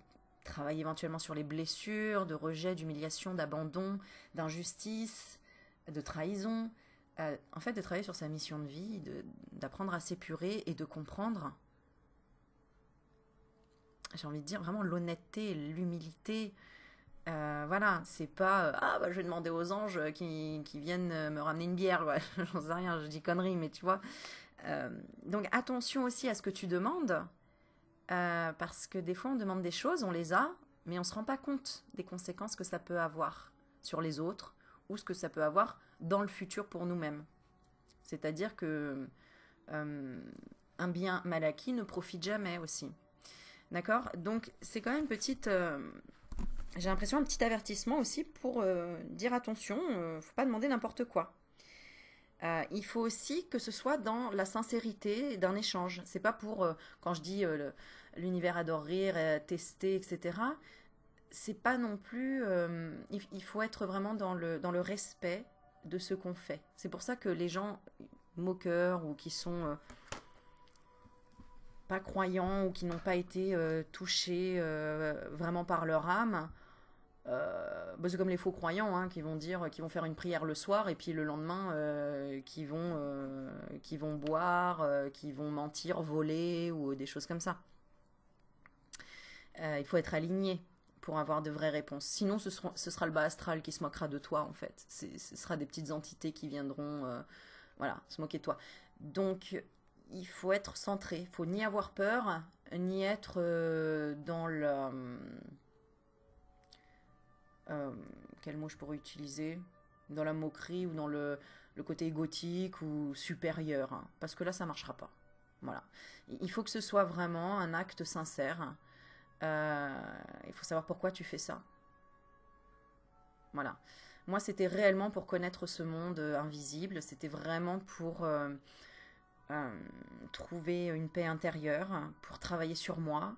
travailler éventuellement sur les blessures de rejet, d'humiliation, d'abandon, d'injustice, de trahison. en fait, de travailler sur sa mission de vie, d'apprendre à s'épurer et de comprendre j'ai envie de dire, vraiment l'honnêteté, l'humilité. Euh, voilà, c'est pas euh, ah bah, je vais demander aux anges qui, qui viennent euh, me ramener une bière, ouais. j'en sais rien, je dis conneries, mais tu vois. donc attention aussi à ce que tu demandes, parce que des fois on demande des choses, on les a, mais on se rend pas compte des conséquences que ça peut avoir sur les autres ou ce que ça peut avoir dans le futur pour nous-mêmes. C'est-à-dire que un bien mal acquis ne profite jamais aussi. D'accord Donc c'est quand même une petite... Euh, j'ai l'impression un petit avertissement aussi pour euh, dire attention, ne euh, faut pas demander n'importe quoi. il faut aussi que ce soit dans la sincérité d'un échange. C'est pas pour, quand je dis l'univers adore rire, tester, etc. C'est pas non plus. Il, faut être vraiment dans le, dans le respect de ce qu'on fait. C'est pour ça que les gens moqueurs ou qui sont pas croyants ou qui n'ont pas été euh, touchés euh, vraiment par leur âme, euh, bah, c'est comme les faux croyants hein, qui vont dire, qui vont faire une prière le soir et puis le lendemain euh, qui vont, qui vont boire, qui vont mentir, voler ou des choses comme ça. il faut être aligné pour avoir de vraies réponses. Sinon, ce sera, ce sera le bas astral qui se moquera de toi en fait. Ce sera des petites entités qui viendront, voilà, se moquer de toi. Donc il faut être centré. Il faut ni avoir peur, ni être euh, dans le... Euh, quel mot je pourrais utiliser Dans la moquerie ou dans le, le côté égotique ou supérieur. Hein. parce que là, ça ne marchera pas. Voilà. Il faut que ce soit vraiment un acte sincère. Euh, il faut savoir pourquoi tu fais ça. Voilà. Moi, c'était réellement pour connaître ce monde invisible. C'était vraiment pour... Euh, trouver une paix intérieure, pour travailler sur moi,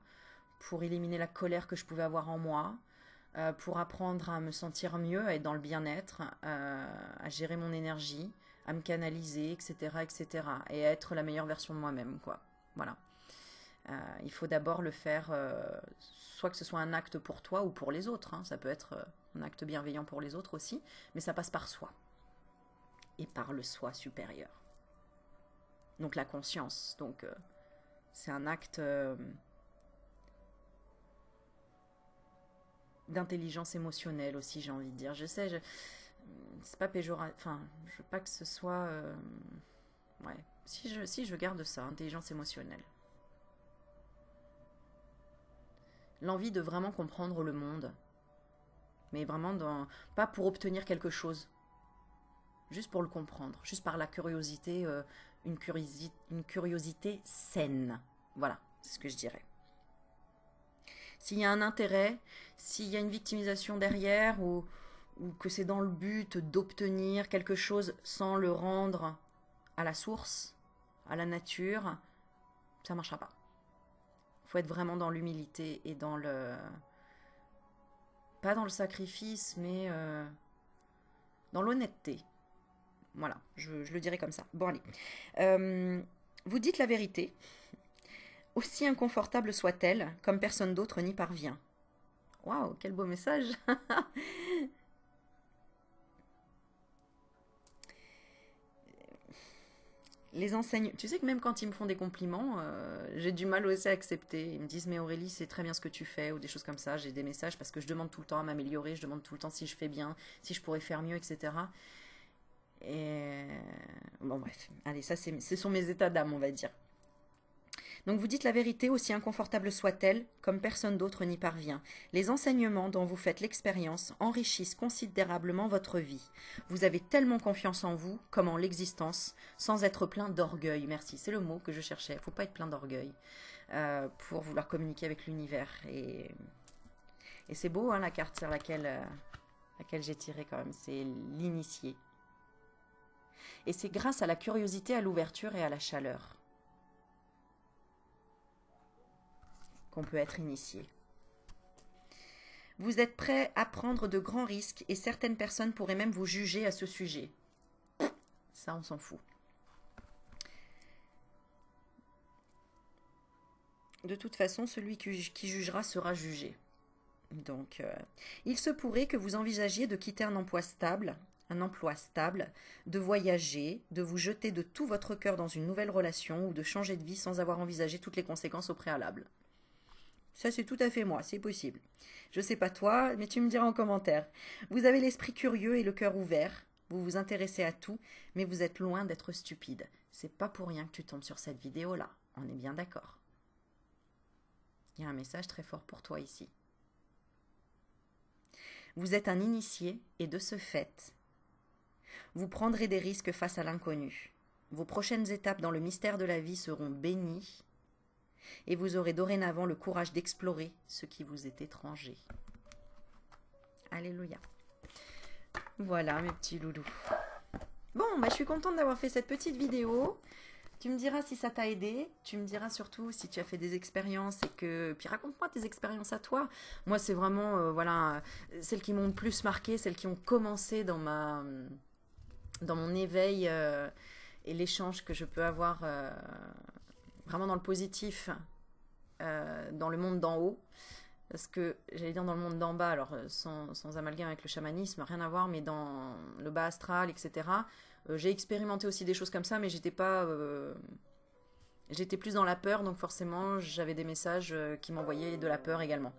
pour éliminer la colère que je pouvais avoir en moi, euh, pour apprendre à me sentir mieux, à être dans le bien-être, euh, à gérer mon énergie, à me canaliser, etc., etc., et à être la meilleure version de moi-même, quoi. Voilà. il faut d'abord le faire, soit que ce soit un acte pour toi ou pour les autres. Hein. Ça peut être un acte bienveillant pour les autres aussi, mais ça passe par soi et par le soi supérieur donc la conscience. Donc euh, c'est un acte euh, d'intelligence émotionnelle aussi, j'ai envie de dire. Je sais, je... c'est pas péjoratif, enfin, je veux pas que ce soit... Euh, ouais, si je, si je garde ça, intelligence émotionnelle. L'envie de vraiment comprendre le monde. Mais vraiment, dans... pas pour obtenir quelque chose. Juste pour le comprendre, juste par la curiosité une curiosité, une curiosité saine. Voilà, c'est ce que je dirais. S'il y a un intérêt, s'il y a une victimisation derrière ou, ou que c'est dans le but d'obtenir quelque chose sans le rendre à la source, à la nature, ça ne marchera pas. Il faut être vraiment dans l'humilité et dans le... Pas dans le sacrifice, mais euh, dans l'honnêteté. Voilà, je, le dirai comme ça. Bon, allez. Euh, vous dites la vérité, aussi inconfortable soit-elle, comme personne d'autre n'y parvient. Waouh, quel beau message les enseignes. Tu sais que même quand ils me font des compliments, euh, j'ai du mal aussi à accepter. Ils me disent mais Aurélie, c'est très bien ce que tu fais ou des choses comme ça. J'ai des messages parce que je demande tout le temps à m'améliorer, je demande tout le temps si je fais bien, si je pourrais faire mieux, etc. Et bon, bref, allez, ça, ce sont mes états d'âme, on va dire. Donc vous dites la vérité, aussi inconfortable soit-elle, comme personne d'autre n'y parvient. Les enseignements dont vous faites l'expérience enrichissent considérablement votre vie. Vous avez tellement confiance en vous comme en l'existence, sans être plein d'orgueil. Merci, c'est le mot que je cherchais. Il faut pas être plein d'orgueil euh, pour vouloir communiquer avec l'univers. Et, et c'est beau hein, la carte sur laquelle, euh, laquelle j'ai tiré quand même, c'est l'initié et c'est grâce à la curiosité, à l'ouverture et à la chaleur qu'on peut être initié. Vous êtes prêt à prendre de grands risques et certaines personnes pourraient même vous juger à ce sujet. Ça, on s'en fout. De toute façon, celui qui, jugera sera jugé. Donc, euh, il se pourrait que vous envisagiez de quitter un emploi stable un emploi stable, de voyager, de vous jeter de tout votre cœur dans une nouvelle relation ou de changer de vie sans avoir envisagé toutes les conséquences au préalable. Ça, c'est tout à fait moi, c'est possible. Je sais pas toi, mais tu me diras en commentaire. Vous avez l'esprit curieux et le cœur ouvert, vous vous intéressez à tout, mais vous êtes loin d'être stupide. C'est pas pour rien que tu tombes sur cette vidéo-là, on est bien d'accord. Il y a un message très fort pour toi ici. Vous êtes un initié et de ce fait, vous prendrez des risques face à l'inconnu. Vos prochaines étapes dans le mystère de la vie seront bénies et vous aurez dorénavant le courage d'explorer ce qui vous est étranger. Alléluia. Voilà mes petits loulous. Bon, bah, je suis contente d'avoir fait cette petite vidéo. Tu me diras si ça t'a aidé, tu me diras surtout si tu as fait des expériences et que puis raconte-moi tes expériences à toi. Moi, c'est vraiment euh, voilà, euh, celles qui m'ont le plus marqué, celles qui ont commencé dans ma dans mon éveil euh, et l'échange que je peux avoir euh, vraiment dans le positif, euh, dans le monde d'en haut. Parce que j'allais dire dans le monde d'en bas, alors sans, sans amalgame avec le chamanisme, rien à voir, mais dans le bas astral, etc. j'ai expérimenté aussi des choses comme ça, mais j'étais pas. j'étais plus dans la peur, donc forcément j'avais des messages qui m'envoyaient de la peur également.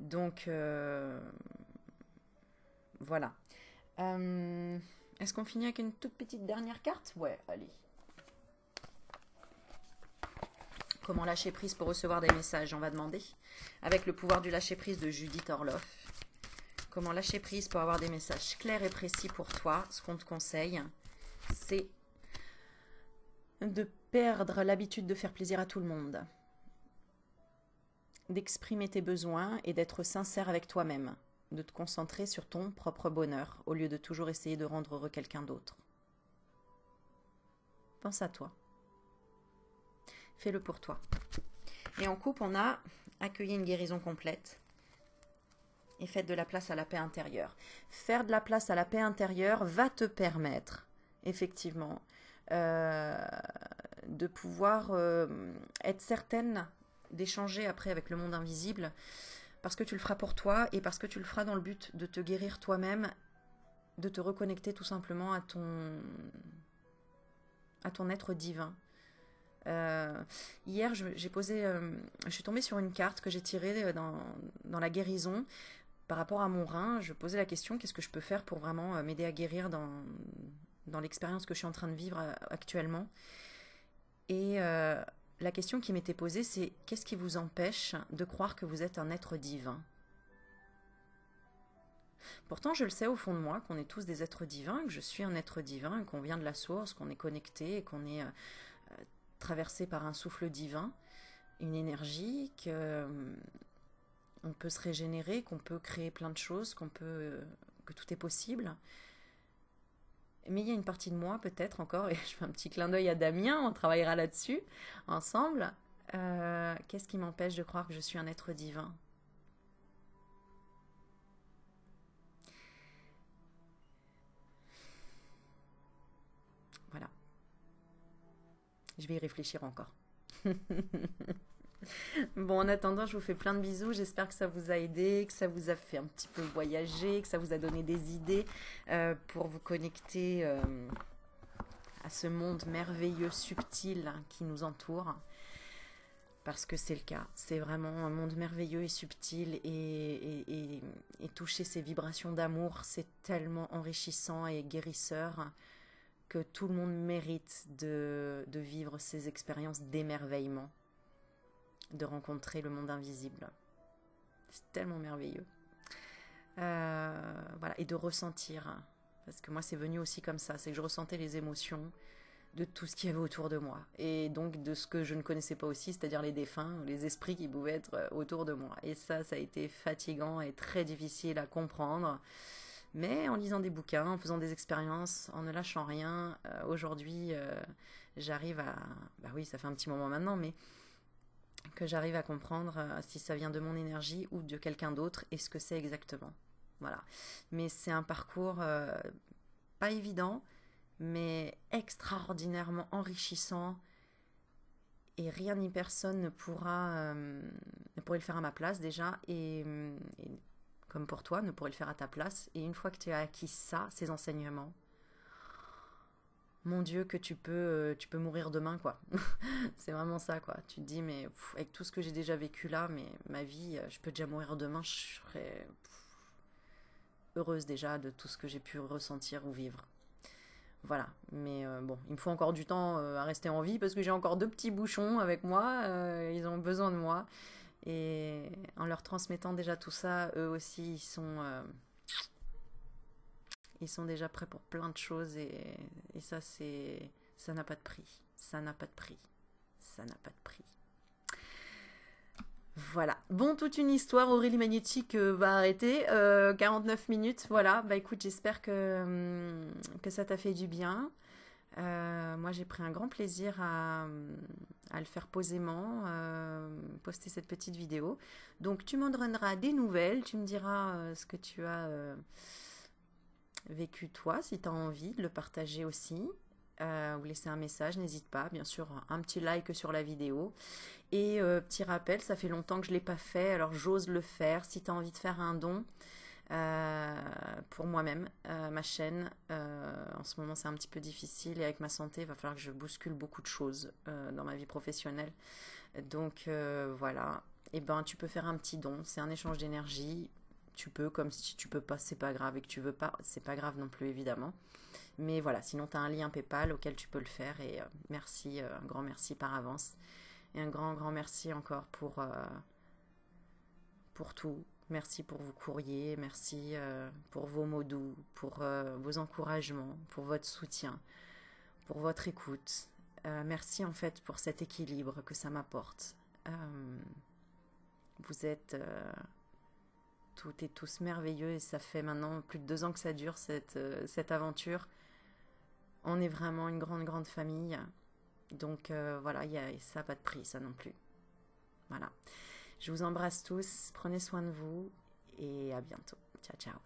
Donc voilà. Est-ce qu'on finit avec une toute petite dernière carte Ouais, allez. Comment lâcher prise pour recevoir des messages On va demander. Avec le pouvoir du lâcher prise de Judith Orloff. Comment lâcher prise pour avoir des messages clairs et précis pour toi Ce qu'on te conseille, c'est de perdre l'habitude de faire plaisir à tout le monde, d'exprimer tes besoins et d'être sincère avec toi-même de te concentrer sur ton propre bonheur au lieu de toujours essayer de rendre heureux quelqu'un d'autre. Pense à toi. Fais-le pour toi. Et en coupe, on a accueilli une guérison complète et faites de la place à la paix intérieure. Faire de la place à la paix intérieure va te permettre, effectivement, euh, de pouvoir euh, être certaine d'échanger après avec le monde invisible parce que tu le feras pour toi et parce que tu le feras dans le but de te guérir toi-même, de te reconnecter tout simplement à ton, à ton être divin. Euh, hier, j'ai posé, euh, je suis tombée sur une carte que j'ai tirée euh, dans, la guérison par rapport à mon rein. Je posais la question qu'est-ce que je peux faire pour vraiment m'aider à guérir dans, dans l'expérience que je suis en train de vivre actuellement. Et la question qui m'était posée, c'est qu'est-ce qui vous empêche de croire que vous êtes un être divin Pourtant, je le sais au fond de moi qu'on est tous des êtres divins, que je suis un être divin, qu'on vient de la source, qu'on est connecté et qu'on est euh, euh, traversé par un souffle divin, une énergie, qu'on euh, peut se régénérer, qu'on peut créer plein de choses, qu'on peut que tout est possible. Mais il y a une partie de moi peut-être encore, et je fais un petit clin d'œil à Damien, on travaillera là-dessus ensemble. Euh, qu'est-ce qui m'empêche de croire que je suis un être divin Voilà. Je vais y réfléchir encore. Bon, en attendant, je vous fais plein de bisous. J'espère que ça vous a aidé, que ça vous a fait un petit peu voyager, que ça vous a donné des idées euh, pour vous connecter euh, à ce monde merveilleux, subtil hein, qui nous entoure. Parce que c'est le cas. C'est vraiment un monde merveilleux et subtil. Et, toucher ces vibrations d'amour, c'est tellement enrichissant et guérisseur que tout le monde mérite de vivre ces expériences d'émerveillement de rencontrer le monde invisible. C'est tellement merveilleux. Euh, voilà, et de ressentir. Hein. Parce que moi, c'est venu aussi comme ça. C'est que je ressentais les émotions de tout ce qui y avait autour de moi. Et donc de ce que je ne connaissais pas aussi, c'est-à-dire les défunts, les esprits qui pouvaient être euh, autour de moi. Et ça, ça a été fatigant et très difficile à comprendre. Mais en lisant des bouquins, en faisant des expériences, en ne lâchant rien, euh, aujourd'hui, j'arrive à... Bah oui, ça fait un petit moment maintenant, mais que j'arrive à comprendre euh, si ça vient de mon énergie ou de quelqu'un d'autre et ce que c'est exactement. Voilà. Mais c'est un parcours euh, pas évident, mais extraordinairement enrichissant. Et rien ni personne ne pourra, euh, pourrait le faire à ma place déjà. Et, comme pour toi, ne pourrait le faire à ta place. Et une fois que tu as acquis ça, ces enseignements, mon Dieu, que tu peux, euh, tu peux mourir demain, quoi. c'est vraiment ça, quoi. Tu te dis, mais avec tout ce que j'ai déjà vécu là, mais ma vie, euh, je peux déjà mourir demain, je serais heureuse déjà de tout ce que j'ai pu ressentir ou vivre. Voilà, mais euh, bon, il me faut encore du temps à rester en vie parce que j'ai encore deux petits bouchons avec moi, ils ont besoin de moi. Et en leur transmettant déjà tout ça, eux aussi, ils sont ils sont déjà prêts pour plein de choses et, ça, c'est, ça n'a pas de prix. Ça n'a pas de prix. Ça n'a pas de prix. Voilà. Bon, toute une histoire. Aurélie Magnétique va arrêter. 49 euh, minutes. Voilà. Bah écoute, j'espère que, hum, que ça t'a fait du bien. Euh, moi, j'ai pris un grand plaisir à, à le faire posément, euh, poster cette petite vidéo. Donc, tu m'en donneras des nouvelles. Tu me diras ce que tu as vécu toi, si tu as envie de le partager aussi. Euh, ou laisser un message, n'hésite pas, bien sûr, un petit like sur la vidéo. Et euh, petit rappel, ça fait longtemps que je ne l'ai pas fait, alors j'ose le faire. Si tu as envie de faire un don euh, pour moi-même, ma chaîne, en ce moment c'est un petit peu difficile et avec ma santé, il va falloir que je bouscule beaucoup de choses dans ma vie professionnelle. Donc voilà, et eh ben tu peux faire un petit don, c'est un échange d'énergie tu peux, comme si tu peux pas, c'est pas grave, et que tu veux pas, c'est pas grave non plus évidemment. Mais voilà, sinon tu as un lien PayPal auquel tu peux le faire et euh, merci, euh, un grand merci par avance. Et un grand, grand merci encore pour, euh, pour tout. Merci pour vos courriers, merci pour vos mots doux, pour vos encouragements, pour votre soutien, pour votre écoute. merci en fait pour cet équilibre que ça m'apporte. vous êtes tout est tous merveilleux et ça fait maintenant plus de deux ans que ça dure cette, euh, cette aventure. On est vraiment une grande, grande famille. Donc euh, voilà, y a, ça n'a pas de prix, ça non plus. Voilà. Je vous embrasse tous, prenez soin de vous et à bientôt. Ciao, ciao.